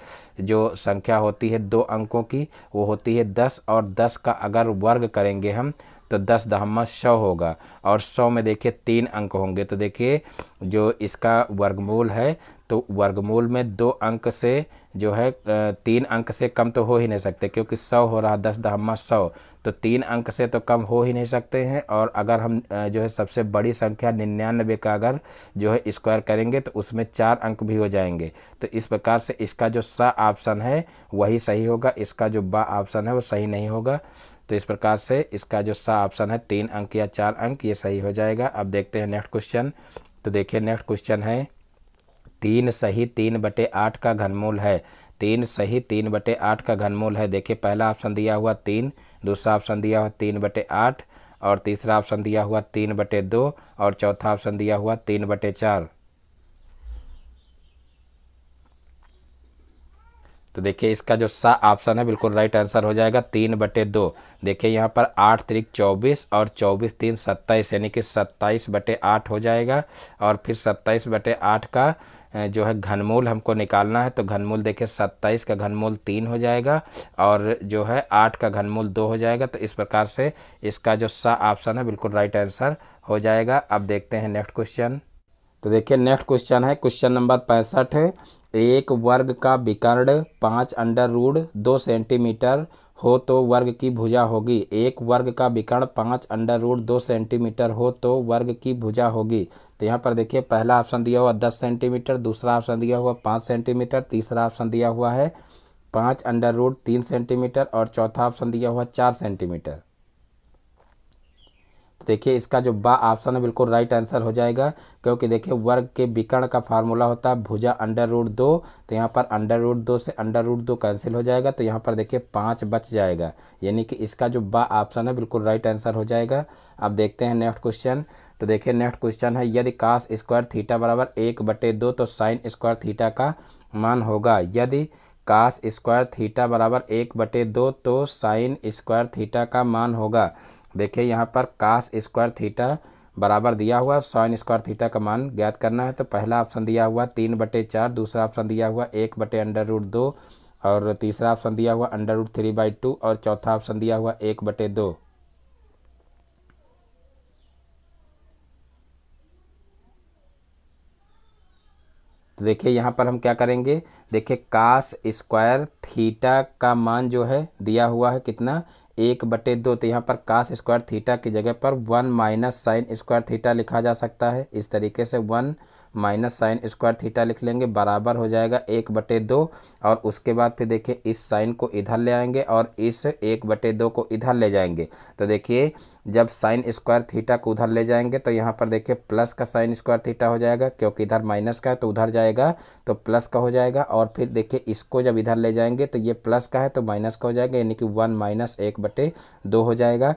जो संख्या होती है दो अंकों की वो होती है दस और दस का अगर वर्ग करेंगे हम तो दस दहमा सौ होगा और सौ में देखिए तीन अंक होंगे तो देखिए जो इसका वर्गमूल है तो वर्गमूल में दो अंक से जो है तीन अंक से कम तो हो ही नहीं सकते क्योंकि सौ हो रहा दस दहमा सौ तो तीन अंक से तो कम हो ही नहीं सकते हैं और अगर हम जो है सबसे बड़ी संख्या निन्यानबे का अगर जो है स्क्वायर करेंगे तो उसमें चार अंक भी हो जाएंगे तो इस प्रकार से इसका जो स ऑप्शन है वही सही होगा इसका जो बा ऑप्शन है वो सही नहीं होगा तो इस प्रकार से इसका जो स ऑप्शन है तीन अंक या चार अंक ये सही हो जाएगा अब देखते हैं नेक्स्ट क्वेश्चन तो देखिए नेक्स्ट क्वेश्चन है तीन सही तीन बटे आठ का घनमूल है तीन सही तीन बटे आठ का घनमूल है देखिए पहला ऑप्शन दिया हुआ तीन दूसरा ऑप्शन दिया हुआ तीन बटे आठ और तीसरा ऑप्शन दिया हुआ तीन बटे दो और चौथा ऑप्शन दिया हुआ तीन बटे चार तो देखिए इसका जो सा ऑप्शन है बिल्कुल राइट आंसर हो जाएगा तीन बटे दो देखिए यहाँ पर आठ तरीक चौबीस और चौबीस तीन सत्ताईस यानी कि सत्ताईस बटे आठ हो जाएगा और फिर सत्ताईस बटे आठ का जो है घनमूल हमको निकालना है तो घनमूल देखिए सत्ताईस का घनमूल तीन हो जाएगा और जो है आठ का घनमूल दो हो जाएगा तो इस प्रकार से इसका जो सा ऑप्शन है बिल्कुल राइट आंसर हो जाएगा अब देखते हैं नेक्स्ट क्वेश्चन तो देखिए नेक्स्ट क्वेश्चन है क्वेश्चन नंबर पैंसठ एक वर्ग का विकर्ण पाँच अंडर रूड दो सेंटीमीटर हो तो वर्ग की भुजा होगी एक वर्ग का विकर्ण पाँच अंडर रूट दो सेंटीमीटर हो तो वर्ग की भुजा होगी तो यहाँ पर देखिए पहला ऑप्शन दिया हुआ दस सेंटीमीटर दूसरा ऑप्शन दिया हुआ पाँच सेंटीमीटर तीसरा ऑप्शन दिया हुआ है पाँच अंडर रूट तीन सेंटीमीटर और चौथा ऑप्शन दिया हुआ चार सेंटीमीटर देखिए इसका जो बा ऑप्शन है बिल्कुल राइट आंसर हो जाएगा क्योंकि देखिए वर्ग के विकर्ण का फार्मूला होता है भुजा अंडर रूट दो तो यहाँ पर अंडर रूट दो से अंडर रूट दो कैंसिल हो जाएगा तो यहाँ पर देखिए पाँच बच जाएगा यानी कि इसका जो बा ऑप्शन है बिल्कुल राइट आंसर हो जाएगा अब देखते हैं नेक्स्ट क्वेश्चन तो देखिए नेक्स्ट क्वेश्चन है यदि कास स्क्वायर थीटा बराबर एक बटे दो तो साइन स्क्वायर थीटा का मान होगा यदि कास स्क्वायर थीटा बराबर एक बटे दो तो साइन स्क्वायर थीटा का मान होगा देखिए यहाँ पर काश स्क्वायर थीटा बराबर दिया हुआ साइन स्क्वायर थीटा का मान ज्ञात करना है तो पहला ऑप्शन दिया हुआ तीन बटे चार दूसरा ऑप्शन दिया हुआ एक बटे अंडर रूट दो और तीसरा ऑप्शन दिया हुआ under root three by two और चौथा ऑप्शन दिया हुआ एक बटे दो तो देखिए यहाँ पर हम क्या करेंगे देखिए काश स्क्वायर थीटा का मान जो है दिया हुआ है कितना एक बटे दो तो यहाँ पर कास स्क्वायर थीटा की जगह पर one minus sine square theta लिखा जा सकता है इस तरीके से one minus sine square theta लिख लेंगे बराबर हो जाएगा एक बटे दो और उसके बाद फिर देखिए इस साइन को इधर ले आएंगे और इस एक बटे दो को इधर ले जाएंगे तो देखिए जब साइन स्क्वायर थीटा को उधर ले जाएंगे तो यहाँ पर देखिए प्लस का साइन स्क्वायर थीटा हो जाएगा क्योंकि इधर माइनस का है तो उधर जाएगा तो प्लस का हो जाएगा और फिर देखिए इसको जब इधर ले जाएंगे तो ये प्लस का है तो माइनस का हो जाएगा यानी कि वन माइनस एक बटे दो हो जाएगा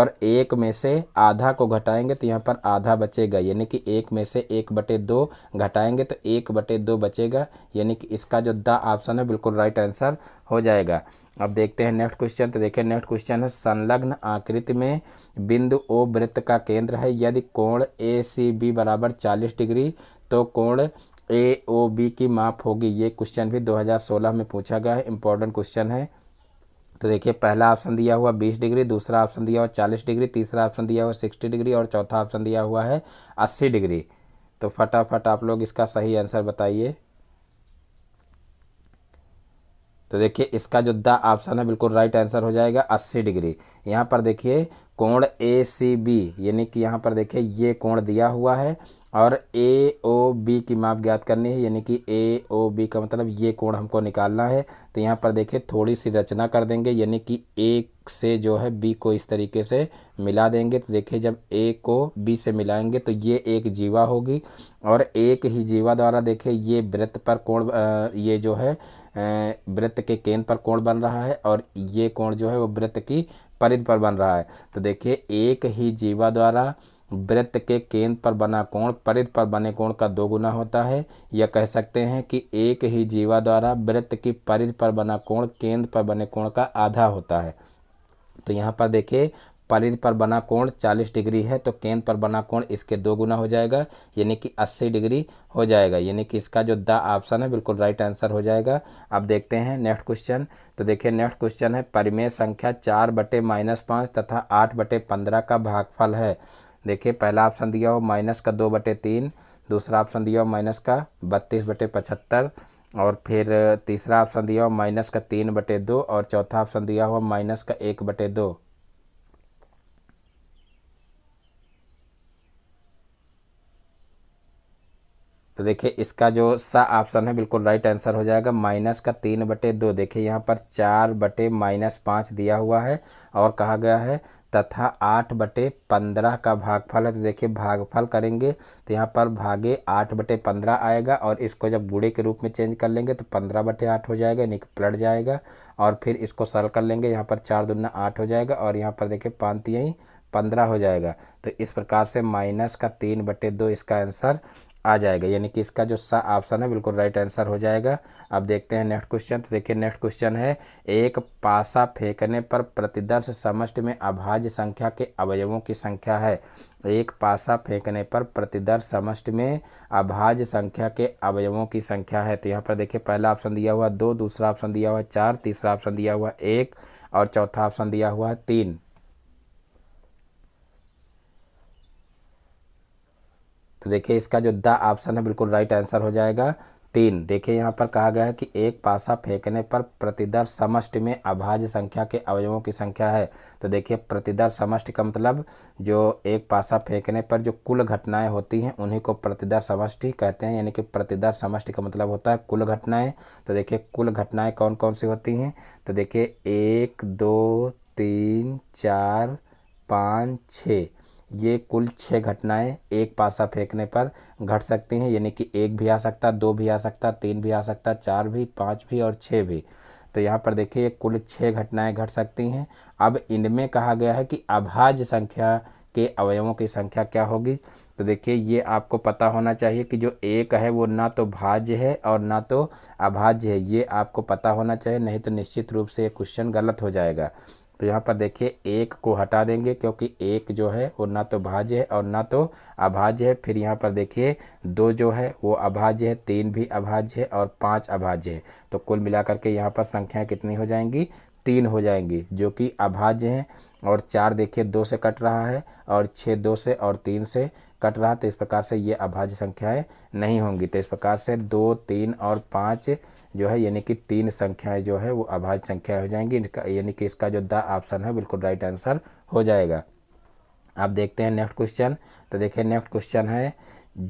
और एक में से आधा को घटाएंगे तो यहाँ पर आधा बचेगा यानी कि एक में से एक बटे दो घटाएंगे तो एक बटे दो बचेगा यानी कि इसका जो द ऑप्शन है बिल्कुल राइट आंसर हो जाएगा अब देखते हैं नेक्स्ट क्वेश्चन तो देखिए नेक्स्ट क्वेश्चन है संलग्न आकृति में बिंदु ओ वृत्त का केंद्र है यदि कोण ए सी बी बराबर चालीस डिग्री तो कोण ए ओ बी की माप होगी ये क्वेश्चन भी 2016 में पूछा गया है इंपॉर्टेंट क्वेश्चन है तो देखिए पहला ऑप्शन दिया हुआ बीस डिग्री दूसरा ऑप्शन दिया हुआ चालीस डिग्री तीसरा ऑप्शन दिया हुआ सिक्सटी डिग्री और चौथा ऑप्शन दिया हुआ है अस्सी डिग्री तो फटाफट आप लोग इसका सही आंसर बताइए तो देखिए इसका जो द ऑप्शन है बिल्कुल राइट आंसर हो जाएगा 80 डिग्री यहाँ पर देखिए कोण ए सी बी यानी कि यहाँ पर देखिए ये कोण दिया हुआ है और ए ओ बी की माप ज्ञात करनी है यानी कि ए ओ बी का मतलब ये कोण हमको निकालना है तो यहाँ पर देखिए थोड़ी सी रचना कर देंगे यानी कि ए से जो है बी को इस तरीके से मिला देंगे तो देखिए जब ए को बी से मिलाएंगे तो ये एक जीवा होगी और एक ही जीवा द्वारा देखिए ये वृत्त पर कोण ये जो है वृत्त के केंद्र पर कोण बन रहा है और ये कोण जो है वो वृत्त की परिध पर बन रहा है तो देखिए एक ही जीवा द्वारा वृत्त के केंद्र पर बना कोण परिध पर बने कोण का दो गुना होता है या कह सकते हैं कि एक ही जीवा द्वारा वृत्त की परिध पर बना कोण केंद्र पर बने कोण का आधा होता है तो यहाँ पर देखिए परिध पर बना कोण 40 डिग्री है तो केंद्र पर बना कोण इसके दो गुना हो जाएगा यानी कि 80 डिग्री हो जाएगा यानी कि इसका जो द ऑप्शन है बिल्कुल राइट आंसर हो जाएगा अब देखते हैं नेक्स्ट क्वेश्चन तो देखिए नेक्स्ट क्वेश्चन है परिमेय संख्या चार बटे माइनस पाँच तथा आठ बटे पंद्रह का भागफल है देखिए पहला ऑप्शन दिया हो माइनस का दो बटे तीन दूसरा ऑप्शन दिया हो माइनस का बत्तीस बटे पचहत्तर और फिर तीसरा ऑप्शन दिया हो माइनस का तीन बटे दो और चौथा ऑप्शन दिया हो माइनस का एक बटे दो तो देखिए इसका जो सा ऑप्शन है बिल्कुल राइट आंसर हो जाएगा माइनस का तीन बटे दो देखिए यहाँ पर चार बटे माइनस पाँच दिया हुआ है और कहा गया है तथा आठ बटे पंद्रह का भागफल है तो देखिए भागफल करेंगे तो यहाँ पर भागे आठ बटे पंद्रह आएगा और इसको जब बूढ़े के रूप में चेंज कर लेंगे तो पंद्रह बटे आठ हो जाएगा यानी कि पलट जाएगा और फिर इसको सरल कर लेंगे यहाँ पर चार दुना आठ हो जाएगा और यहाँ पर देखिए पाँच यहीं पंद्रह हो जाएगा तो इस प्रकार से माइनस का तीन बटे दो इसका आंसर आ जाएगा यानी कि इसका जो सा ऑप्शन है बिल्कुल राइट आंसर हो जाएगा अब देखते हैं नेक्स्ट क्वेश्चन तो देखिए नेक्स्ट क्वेश्चन है एक पासा फेंकने पर प्रतिदर्श समष्टि में अभाज्य संख्या के अवयवों की संख्या है एक पासा फेंकने पर प्रतिदर्श समष्ट में अभाज्य संख्या के अवयवों की संख्या है तो यहाँ पर देखिए पहला ऑप्शन दिया हुआ दो दूसरा ऑप्शन दिया हुआ चार तीसरा ऑप्शन दिया हुआ एक और चौथा ऑप्शन दिया हुआ है तीन तो देखिए इसका जो द ऑप्शन है बिल्कुल राइट आंसर हो जाएगा तीन देखिए यहाँ पर कहा गया है कि एक पासा फेंकने पर प्रतिदर समष्ट में अभाज्य संख्या के अवयवों की संख्या है तो देखिए प्रतिदर समष्ट का मतलब जो एक पासा फेंकने पर जो कुल घटनाएं होती हैं उन्हीं को प्रतिदर समष्टि कहते हैं यानी कि प्रतिदर समष्टि का मतलब होता है कुल घटनाएं तो देखिए कुल घटनाएं कौन कौन सी होती हैं तो देखिए एक दो तीन चार पाँच छः ये कुल छः घटनाएं एक पासा फेंकने पर घट सकती हैं यानी कि एक भी आ सकता दो भी आ सकता तीन भी आ सकता चार भी पाँच भी और छः भी तो यहाँ पर देखिए कुल छः घटनाएं घट सकती हैं अब इनमें कहा गया है कि अभाज्य संख्या के अवयवों की संख्या क्या होगी तो देखिए ये आपको पता होना चाहिए कि जो एक है वो ना तो भाज्य है और ना तो अभाज्य है ये आपको पता होना चाहिए नहीं तो निश्चित रूप से ये क्वेश्चन गलत हो जाएगा तो यहाँ पर देखिए एक को हटा देंगे क्योंकि एक जो है वो ना तो भाज्य है और ना तो अभाज्य है फिर यहाँ पर देखिए दो जो है वो अभाज्य है तीन भी अभाज्य है और पाँच अभाज्य है तो कुल मिलाकर के यहाँ पर संख्याएँ कितनी हो जाएंगी तीन हो जाएंगी जो कि अभाज्य हैं और चार देखिए दो से कट रहा है और छः दो से और तीन से कट रहा तो इस प्रकार से ये अभाज्य संख्याएं नहीं होंगी तो इस प्रकार से दो तीन और पाँच जो है यानी कि तीन संख्याएं जो है वो अभाज्य संख्याएं हो जाएंगी इनका यानी कि इसका जो द ऑप्शन है बिल्कुल राइट आंसर हो जाएगा आप देखते हैं नेक्स्ट क्वेश्चन तो देखिए नेक्स्ट क्वेश्चन है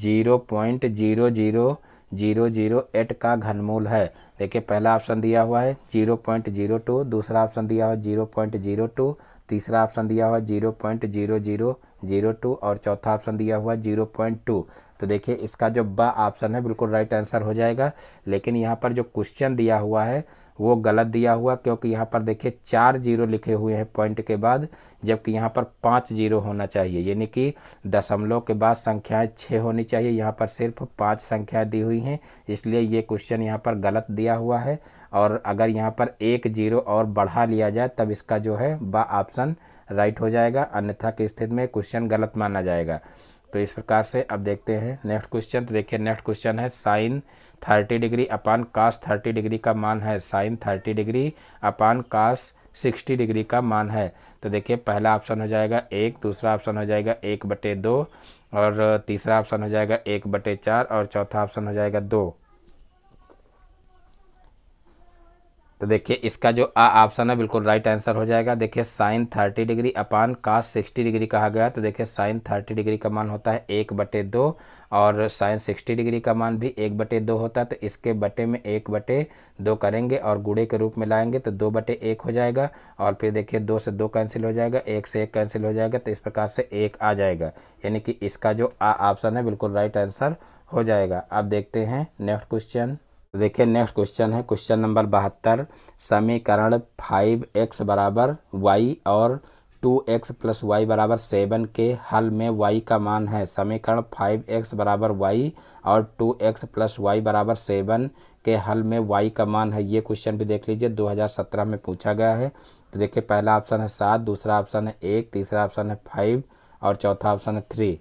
zero point zero zero zero zero eight का घनमूल है देखिए पहला ऑप्शन दिया हुआ है जीरो पॉइंट जीरो टू दूसरा ऑप्शन दिया हुआ है जीरो पॉइंट जीरो टू तीसरा ऑप्शन दिया हुआ है zero point zero zero zero two और चौथा ऑप्शन दिया हुआ है जीरो पॉइंट टू तो देखिए इसका जो ब ऑप्शन है बिल्कुल राइट आंसर हो जाएगा लेकिन यहाँ पर जो क्वेश्चन दिया हुआ है वो गलत दिया हुआ क्योंकि यहाँ पर देखिए चार जीरो लिखे हुए हैं पॉइंट के बाद जबकि यहाँ पर पाँच जीरो होना चाहिए यानी कि दशमलव के बाद संख्याएं छः होनी चाहिए यहाँ पर सिर्फ पाँच संख्याएं दी हुई हैं इसलिए ये क्वेश्चन यहाँ पर गलत दिया हुआ है और अगर यहाँ पर एक जीरो और बढ़ा लिया जाए तब इसका जो है ब ऑप्शन राइट हो जाएगा अन्यथा की स्थिति में क्वेश्चन गलत माना जाएगा तो इस प्रकार से अब देखते हैं नेक्स्ट क्वेश्चन तो देखिए नेक्स्ट क्वेश्चन है sine thirty degree upon cos thirty degree का मान है sine thirty degree upon cos sixty degree का मान है तो देखिए पहला ऑप्शन हो जाएगा एक दूसरा ऑप्शन हो जाएगा एक बटे दो और तीसरा ऑप्शन हो जाएगा एक बटे चार और चौथा ऑप्शन हो जाएगा दो तो देखिए इसका जो आ ऑप्शन है बिल्कुल राइट आंसर हो जाएगा देखिए sine thirty degree upon cos sixty degree कहा गया तो देखिए साइन थर्टी डिग्री का मान होता है एक बटे दो और साइन सिक्सटी डिग्री का मान भी एक बटे दो होता है तो इसके बटे में एक बटे दो करेंगे और गुड़े के रूप में लाएंगे तो दो बटे एक हो जाएगा और फिर देखिए दो से दो कैंसिल हो जाएगा एक से एक कैंसिल हो जाएगा तो इस प्रकार से एक आ जाएगा यानी कि इसका जो आ ऑप्शन है बिल्कुल राइट आंसर हो जाएगा अब देखते हैं नेक्स्ट क्वेश्चन तो देखिए नेक्स्ट क्वेश्चन है क्वेश्चन नंबर बहत्तर समीकरण फाइव एक्स बराबर वाई और टू एक्स प्लस वाई बराबर सेवन के हल में वाई का मान है समीकरण फाइव एक्स बराबर वाई और टू एक्स प्लस वाई बराबर सेवन के हल में वाई का मान है ये क्वेश्चन भी देख लीजिए 2017 में पूछा गया है तो देखिए पहला ऑप्शन है सात दूसरा ऑप्शन है एक तीसरा ऑप्शन है फाइव और चौथा ऑप्शन है थ्री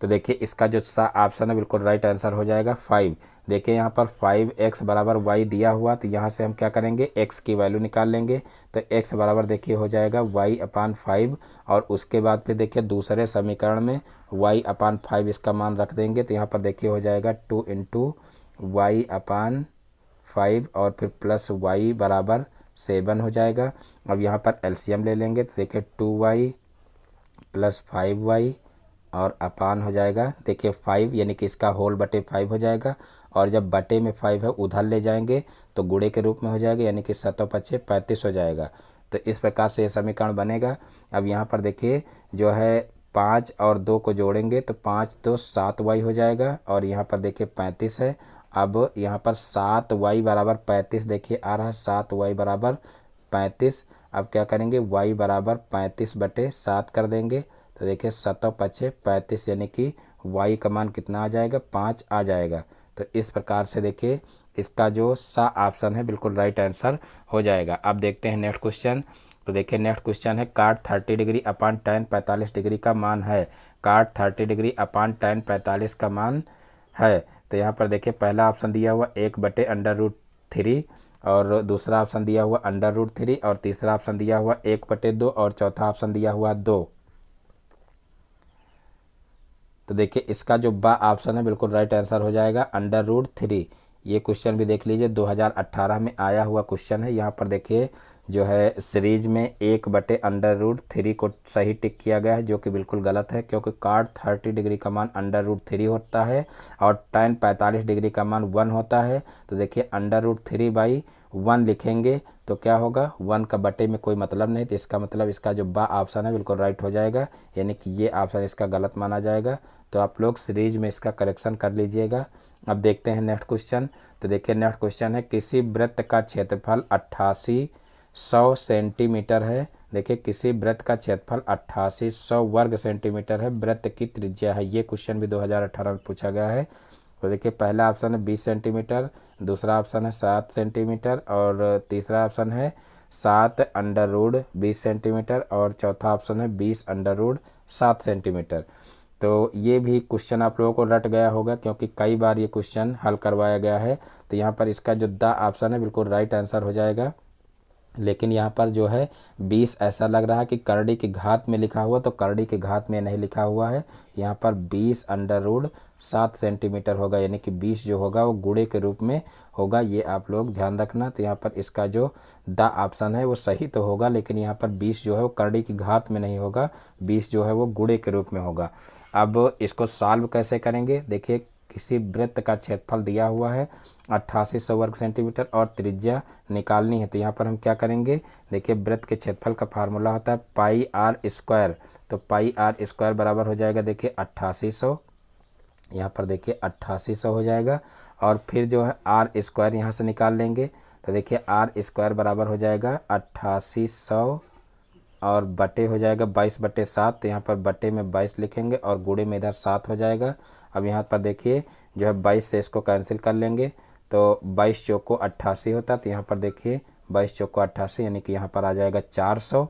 तो देखिए इसका जो ऑप्शन है बिल्कुल राइट आंसर हो जाएगा फाइव देखिए यहाँ पर फाइव एक्स बराबर वाई दिया हुआ तो यहाँ से हम क्या करेंगे एक्स की वैल्यू निकाल लेंगे तो एक्स बराबर देखिए हो जाएगा वाई अपान फाइव और उसके बाद फिर देखिए दूसरे समीकरण में वाई अपान फाइव इसका मान रख देंगे तो यहाँ पर देखिए हो जाएगा two into Y upon five और फिर प्लस वाई बराबर सेवन हो जाएगा अब यहाँ पर एलसीएम ले लेंगे तो देखिए two Y plus five Y और अपान हो जाएगा देखिए फाइव यानी कि इसका होल बटे फाइव हो जाएगा और जब बटे में फाइव है उधर ले जाएंगे तो गुड़े के रूप में हो जाएगा यानी कि सतों पच्चे पैंतीस हो जाएगा तो इस प्रकार से यह समीकरण बनेगा अब यहाँ पर देखिए जो है पाँच और दो को जोड़ेंगे तो पाँच दो सात वाई हो जाएगा और यहाँ पर देखिए पैंतीस है अब यहाँ पर सात वाई बराबर पैंतीस देखिए आ रहा है सात वाई बराबर पैंतीस अब क्या करेंगे वाई बराबर पैंतीस बटे सात कर देंगे तो देखिए सतह पचे पैंतीस यानी कि वाई का मान कितना आ जाएगा पाँच आ जाएगा तो इस प्रकार से देखिए इसका जो सा ऑप्शन है बिल्कुल राइट आंसर हो जाएगा अब देखते हैं नेक्स्ट क्वेश्चन तो देखिए नेक्स्ट क्वेश्चन है cot thirty degree upon tan पैंतालीस डिग्री का मान है cot thirty degree upon tan पैंतालीस का मान है तो यहाँ पर देखिए पहला ऑप्शन दिया हुआ एक बटे अंडर रूट थ्री और दूसरा ऑप्शन दिया हुआ अंडर रूट थ्री और तीसरा ऑप्शन दिया हुआ एक बटे दो और चौथा ऑप्शन दिया हुआ दो तो देखिए इसका जो बा ऑप्शन है बिल्कुल राइट आंसर हो जाएगा अंडर रूट थ्री ये क्वेश्चन भी देख लीजिए 2018 में आया हुआ क्वेश्चन है यहाँ पर देखिए जो है सीरीज में एक बटे अंडर रूट थ्री को सही टिक किया गया है जो कि बिल्कुल गलत है क्योंकि कार्ड थर्टी डिग्री का मान अंडर रूट थ्री होता है और टेन पैंतालीस डिग्री का मान वन होता है तो देखिए under root three by one लिखेंगे तो क्या होगा वन का बटे में कोई मतलब नहीं तो इसका मतलब इसका जो बा ऑप्शन है बिल्कुल राइट हो जाएगा यानी कि ये ऑप्शन इसका गलत माना जाएगा तो आप लोग सीरीज में इसका करेक्शन कर लीजिएगा अब देखते हैं नेक्स्ट क्वेश्चन तो देखिए नेक्स्ट क्वेश्चन है किसी व्रत का क्षेत्रफल अट्ठासी सौ सेंटीमीटर है देखिए किसी व्रत का क्षेत्रफल अट्ठासी सौ वर्ग सेंटीमीटर है व्रत की त्रिज्या है ये क्वेश्चन भी 2018 में पूछा गया है तो देखिए पहला ऑप्शन है बीस सेंटीमीटर दूसरा ऑप्शन है सात सेंटीमीटर और तीसरा ऑप्शन है सात अंडर रूड बीस सेंटीमीटर और चौथा ऑप्शन है बीस अंडर रूड सात सेंटीमीटर तो ये भी क्वेश्चन आप लोगों को रट गया होगा क्योंकि कई बार ये क्वेश्चन हल करवाया गया है तो यहाँ पर इसका जो द ऑप्शन है बिल्कुल राइट आंसर हो जाएगा लेकिन यहाँ पर जो है बीस ऐसा लग रहा है कि करड़ी के घात में लिखा हुआ तो करड़ी के घात में नहीं लिखा हुआ है यहाँ पर बीस अंडर रूड सात सेंटीमीटर होगा यानी कि बीस जो होगा वो गुड़े के रूप में होगा ये आप लोग ध्यान रखना तो यहाँ पर इसका जो द ऑप्शन है वो सही तो होगा लेकिन यहाँ पर बीस जो है वो करड़ी की घात में नहीं होगा बीस जो है वो गुड़े के रूप में होगा अब इसको सॉल्व कैसे करेंगे देखिए किसी वृत्त का क्षेत्रफल दिया हुआ है अट्ठासी सौ वर्ग सेंटीमीटर और त्रिज्या निकालनी है तो यहाँ पर हम क्या करेंगे देखिए वृत्त के क्षेत्रफल का फार्मूला होता है पाई आर स्क्वायर तो पाई आर स्क्वायर बराबर हो जाएगा देखिए अट्ठासी सौ यहाँ पर देखिए अट्ठासी सौ हो जाएगा और फिर जो है आर स्क्वायर यहाँ से निकाल लेंगे तो देखिए आर स्क्वायर बराबर हो जाएगा अट्ठासी सौ और बटे हो जाएगा बाईस बटे सात तो यहाँ पर बटे में बाईस लिखेंगे और गुड़े में इधर सात हो जाएगा अब यहाँ पर देखिए जो है बाईस से इसको कैंसिल कर लेंगे तो बाईस चौक को अट्ठासी होता तो यहाँ पर देखिए बाईस चौक को अट्ठासी यानी कि यहाँ पर आ जाएगा चार सौ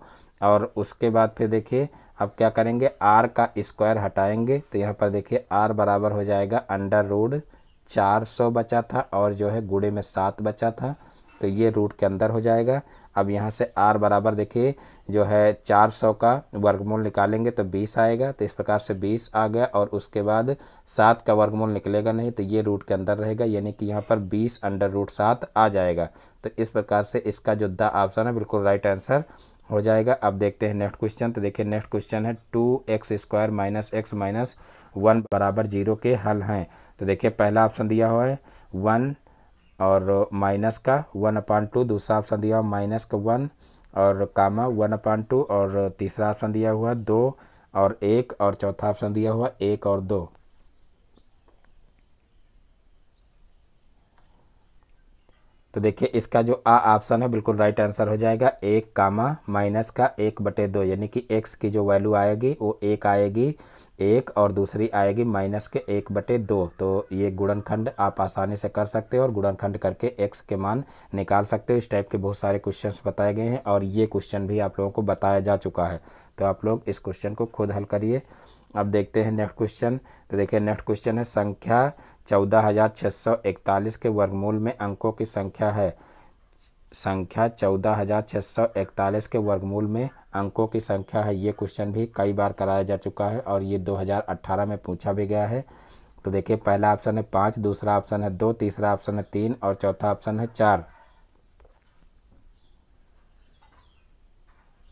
और उसके बाद फिर देखिए अब क्या करेंगे आर का स्क्वायर हटाएंगे तो यहाँ पर देखिए आर बराबर हो जाएगा अंडर रूड चार सौ बचा था और जो है गुड़े में सात बचा था तो ये रूट के अंदर हो जाएगा अब यहाँ से आर बराबर देखिए जो है चार सौ का वर्गमूल निकालेंगे तो बीस आएगा तो इस प्रकार से बीस आ गया और उसके बाद सात का वर्गमूल निकलेगा नहीं तो ये रूट के अंदर रहेगा यानी कि यहाँ पर बीस अंडर रूट सात आ जाएगा तो इस प्रकार से इसका जो द ऑप्शन है बिल्कुल राइट आंसर हो जाएगा अब देखते हैं नेक्स्ट क्वेश्चन तो देखिए नेक्स्ट क्वेश्चन है two X square minus X minus one बराबर जीरो के हल हैं तो देखिए पहला ऑप्शन दिया हुआ है वन और माइनस का वन अपॉन टू दूसरा ऑप्शन दिया हुआ माइनस का वन और कामा वन अपॉन टू और तीसरा ऑप्शन दिया हुआ दो और एक और चौथा ऑप्शन दिया हुआ एक और दो तो देखिए इसका जो आ ऑप्शन है बिल्कुल राइट आंसर हो जाएगा एक कामा माइनस का एक बटे दो यानी कि एक्स की जो वैल्यू आएगी वो एक आएगी एक और दूसरी आएगी माइनस के एक बटे दो तो ये गुणनखंड आप आसानी से कर सकते हो और गुणनखंड करके एक्स के मान निकाल सकते हो इस टाइप के बहुत सारे क्वेश्चंस बताए गए हैं और ये क्वेश्चन भी आप लोगों को बताया जा चुका है तो आप लोग इस क्वेश्चन को खुद हल करिए अब देखते हैं नेक्स्ट क्वेश्चन तो देखिए नेक्स्ट क्वेश्चन है संख्या चौदह हज़ार छः सौ इकतालीस के वर्गमूल में अंकों की संख्या है संख्या चौदह हज़ार छह सौ इकतालीस के वर्गमूल में अंकों की संख्या है ये क्वेश्चन भी कई बार कराया जा चुका है और ये 2018 में पूछा भी गया है तो देखिए पहला ऑप्शन है पाँच दूसरा ऑप्शन है दो तीसरा ऑप्शन है तीन और चौथा ऑप्शन है चार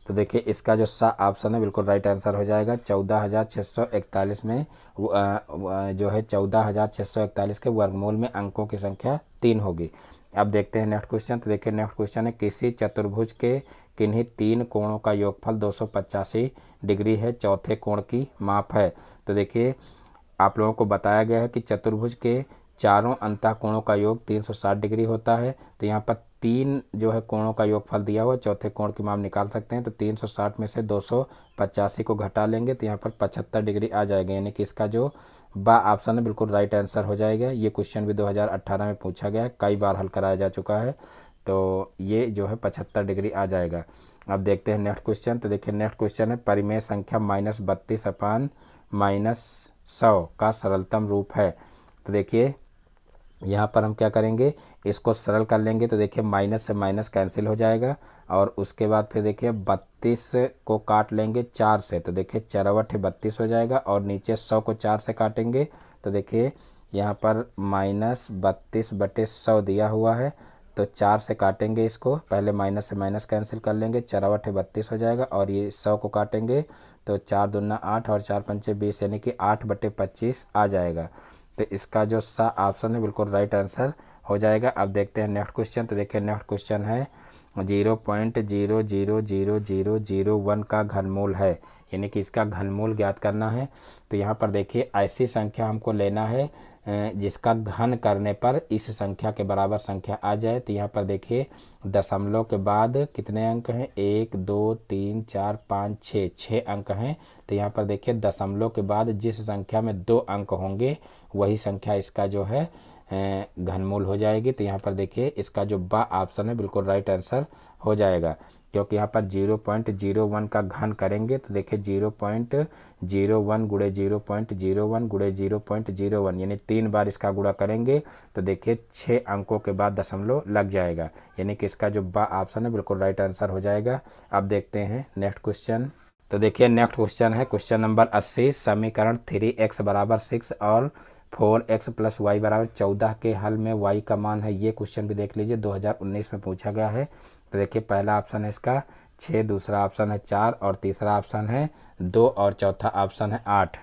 तो देखिए इसका जो सा ऑप्शन है बिल्कुल राइट आंसर हो जाएगा चौदह हज़ार छह सौ इकतालीस में जो है चौदह हज़ार छह सौ इकतालीस के वर्गमूल में अंकों की संख्या तीन होगी अब देखते हैं नेक्स्ट क्वेश्चन तो देखिए नेक्स्ट क्वेश्चन है किसी चतुर्भुज के किन्हीं तीन कोणों का योगफल दो डिग्री है चौथे कोण की माप है तो देखिए आप लोगों को बताया गया है कि चतुर्भुज के चारों अंतः कोणों का योग 360 डिग्री होता है तो यहाँ पर तीन जो है कोणों का योगफल दिया हुआ चौथे कोण की माप निकाल सकते हैं तो 360 में से दो को घटा लेंगे तो यहाँ पर 75 डिग्री आ जाएगा यानी कि इसका जो बा ऑप्शन है बिल्कुल राइट आंसर हो जाएगा ये क्वेश्चन भी 2018 में पूछा गया कई बार हल कराया जा चुका है तो ये जो है 75 डिग्री आ जाएगा अब देखते हैं नेक्स्ट क्वेश्चन तो देखिए नेक्स्ट क्वेश्चन है परिमेय संख्या माइनस बत्तीस अपान माइनस सौ का सरलतम रूप है तो देखिए यहाँ पर हम क्या करेंगे इसको सरल कर लेंगे तो देखिए माइनस से माइनस कैंसिल हो जाएगा और उसके बाद फिर देखिए बत्तीस को काट लेंगे चार से तो देखिए चरवट बत्तीस हो जाएगा और नीचे सौ को चार से काटेंगे तो देखिए यहाँ पर माइनस बत्तीस बटे सौ दिया हुआ है तो चार से काटेंगे इसको पहले माइनस से माइनस कैंसिल कर लेंगे चरावट बत्तीस हो जाएगा और ये सौ को काटेंगे तो चार दुना आठ और चार पंचे बीस यानी कि आठ बटे पच्चीस आ जाएगा तो इसका जो सा ऑप्शन है बिल्कुल राइट आंसर हो जाएगा अब देखते हैं नेक्स्ट क्वेश्चन तो देखिए नेक्स्ट क्वेश्चन है zero point zero zero zero zero zero one का घनमूल है यानी कि इसका घनमूल ज्ञात करना है तो यहाँ पर देखिए ऐसी संख्या हमको लेना है जिसका घन करने पर इस संख्या के बराबर संख्या आ जाए तो यहाँ पर देखिए दशमलव के बाद कितने अंक हैं एक दो तीन चार पाँच छः छः अंक हैं तो यहाँ पर देखिए दशमलव के बाद जिस संख्या में दो अंक होंगे वही संख्या इसका जो है घनमूल हो जाएगी तो यहाँ पर देखिए इसका जो बा ऑप्शन है बिल्कुल राइट आंसर हो जाएगा क्योंकि यहाँ पर जीरो पॉइंट जीरो वन का घन करेंगे तो देखिए जीरो पॉइंट जीरो वन गुड़े जीरो पॉइंट जीरो वन गुड़े जीरो पॉइंट जीरो वन यानी तीन बार इसका गुड़ा करेंगे तो देखिए छः अंकों के बाद दशमलव लग जाएगा यानी कि इसका जो बा ऑप्शन है बिल्कुल राइट आंसर हो जाएगा अब देखते हैं नेक्स्ट क्वेश्चन तो देखिए नेक्स्ट क्वेश्चन है क्वेश्चन नंबर अस्सी समीकरण थ्री एक्स बराबर सिक्स और फोर एक्स प्लस वाई बराबर चौदह के हल में वाई का मान है ये क्वेश्चन भी देख लीजिए 2019 में पूछा गया है तो देखिए पहला ऑप्शन है इसका छः दूसरा ऑप्शन है चार और तीसरा ऑप्शन है दो और चौथा ऑप्शन है आठ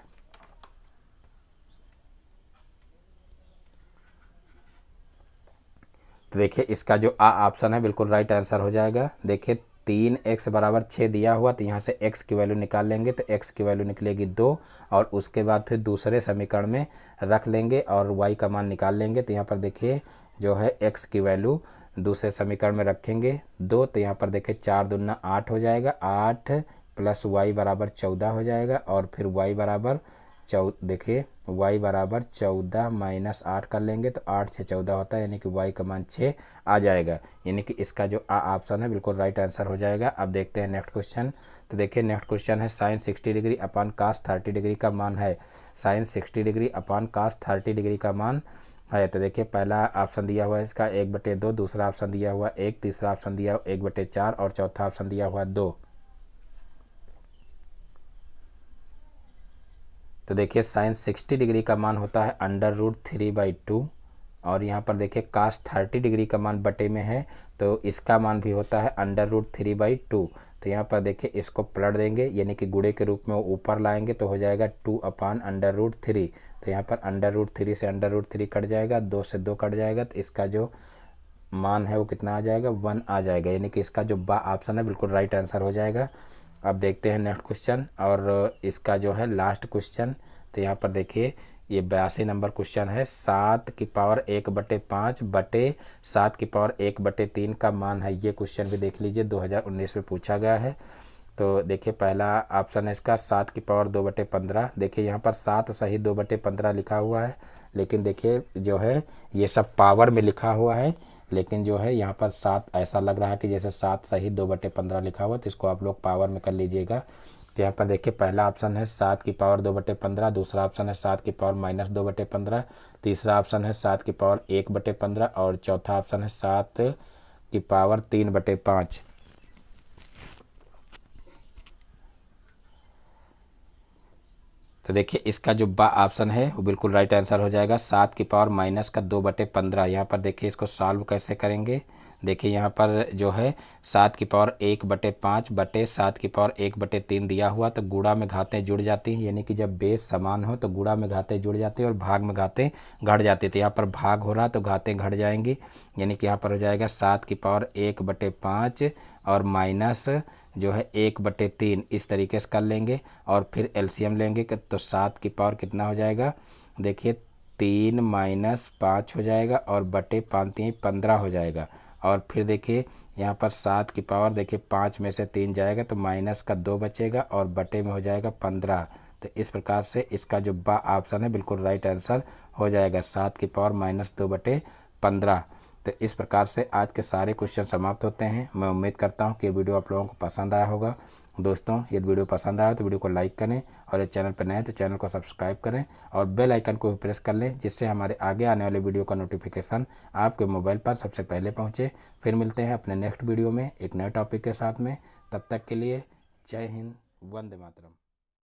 तो देखिए इसका जो आ ऑप्शन है बिल्कुल राइट आंसर हो जाएगा देखिए तीन एक्स बराबर छः दिया हुआ तो यहाँ से एक्स की वैल्यू निकाल लेंगे तो एक्स की वैल्यू निकलेगी दो और उसके बाद फिर दूसरे समीकरण में रख लेंगे और वाई का मान निकाल लेंगे तो यहाँ पर देखिए जो है एक्स की वैल्यू दूसरे समीकरण में रखेंगे दो तो यहाँ पर देखें चार दुना आठ हो जाएगा आठ प्लस वाई बराबर चौदह हो जाएगा और फिर वाई बराबर चौ देखिए वाई बराबर चौदह माइनस आठ कर लेंगे तो आठ छः चौदह होता है यानी कि वाई का मान छः आ जाएगा यानी कि इसका जो ऑप्शन है बिल्कुल राइट आंसर हो जाएगा अब देखते हैं नेक्स्ट क्वेश्चन तो देखिए नेक्स्ट क्वेश्चन है sine sixty degree upon cos thirty degree का मान है sine sixty degree upon cos thirty degree का मान है हाँ, तो देखिए पहला ऑप्शन दिया हुआ है इसका एक बटे दो दूसरा ऑप्शन दिया हुआ एक तीसरा ऑप्शन दिया हुआ एक बटे चार और चौथा ऑप्शन दिया हुआ दो तो देखिए साइंस सिक्सटी डिग्री का मान होता है under root three by two और यहाँ पर देखिए कास्ट थर्टी डिग्री का मान बटे में है तो इसका मान भी होता है under root three by two तो यहाँ पर देखिए इसको पलट देंगे यानी कि गुड़े के रूप में ऊपर लाएंगे तो हो जाएगा two upon under root three तो यहाँ पर अंडर रूट थ्री से अंडर रूट थ्री कट जाएगा दो से दो कट जाएगा तो इसका जो मान है वो कितना आ जाएगा वन आ जाएगा यानी कि इसका जो बा ऑप्शन है बिल्कुल राइट आंसर हो जाएगा अब देखते हैं नेक्स्ट क्वेश्चन और इसका जो है लास्ट क्वेश्चन तो यहाँ पर देखिए ये बयासी नंबर क्वेश्चन है सात की पावर एक बटे पाँच बटे सात की पावर एक बटे तीन का मान है ये क्वेश्चन भी देख लीजिए 2019 में पूछा गया है तो देखिए पहला ऑप्शन है इसका सात की पावर दो बटे पंद्रह देखिए यहाँ पर सात सही दो बटे पंद्रह लिखा हुआ है लेकिन देखिए जो है ये सब पावर में लिखा हुआ है लेकिन जो है यहाँ पर सात ऐसा लग रहा है कि जैसे सात सही दो बटे पंद्रह लिखा हुआ तो इसको आप लोग पावर में कर लीजिएगा तो यहाँ पर देखिए पहला ऑप्शन है सात की पावर दो बटे पंद्रह दूसरा ऑप्शन है सात की पावर माइनस दो बटे पंद्रह तीसरा ऑप्शन है सात की पावर एक बटे पंद्रह और चौथा ऑप्शन है सात की पावर तीन बटे पाँच तो देखिए इसका जो बा ऑप्शन है वो बिल्कुल राइट आंसर हो जाएगा सात की पावर माइनस का दो बटे पंद्रह यहाँ पर देखिए इसको सॉल्व कैसे करेंगे देखिए यहाँ पर जो है सात की पावर एक बटे पाँच बटे सात की पावर एक बटे तीन दिया हुआ तो गुड़ा में घातें जुड़ जाती हैं यानी कि जब बेस समान हो तो गुड़ा में घातें जुड़ जाती हैं और भाग में घातें घट जाती तो यहाँ पर भाग हो रहा तो घातें घट जाएंगी यानी कि यहाँ पर हो जाएगा सात की पावर एक बटे पाँच और माइनस जो है एक बटे तीन इस तरीके से कर लेंगे और फिर एलसीएम लेंगे तो सात की पावर कितना हो जाएगा देखिए तीन माइनस पाँच हो जाएगा और बटे पाँच तीन पंद्रह हो जाएगा और फिर देखिए यहाँ पर सात की पावर देखिए पाँच में से तीन जाएगा तो माइनस का दो बचेगा और बटे में हो जाएगा पंद्रह तो इस प्रकार से इसका जो बा ऑप्शन है बिल्कुल राइट आंसर हो जाएगा सात की पावर माइनस दो बटे पंद्रह तो इस प्रकार से आज के सारे क्वेश्चन समाप्त होते हैं मैं उम्मीद करता हूँ कि वीडियो आप लोगों को पसंद आया होगा दोस्तों यदि वीडियो पसंद आया तो वीडियो को लाइक करें और यदि चैनल पर नए तो चैनल को सब्सक्राइब करें और बेल आइकन को भी प्रेस कर लें जिससे हमारे आगे आने वाले वीडियो का नोटिफिकेशन आपके मोबाइल पर सबसे पहले पहुँचे फिर मिलते हैं अपने नेक्स्ट वीडियो में एक नए टॉपिक के साथ में तब तक के लिए जय हिंद वंदे मातरम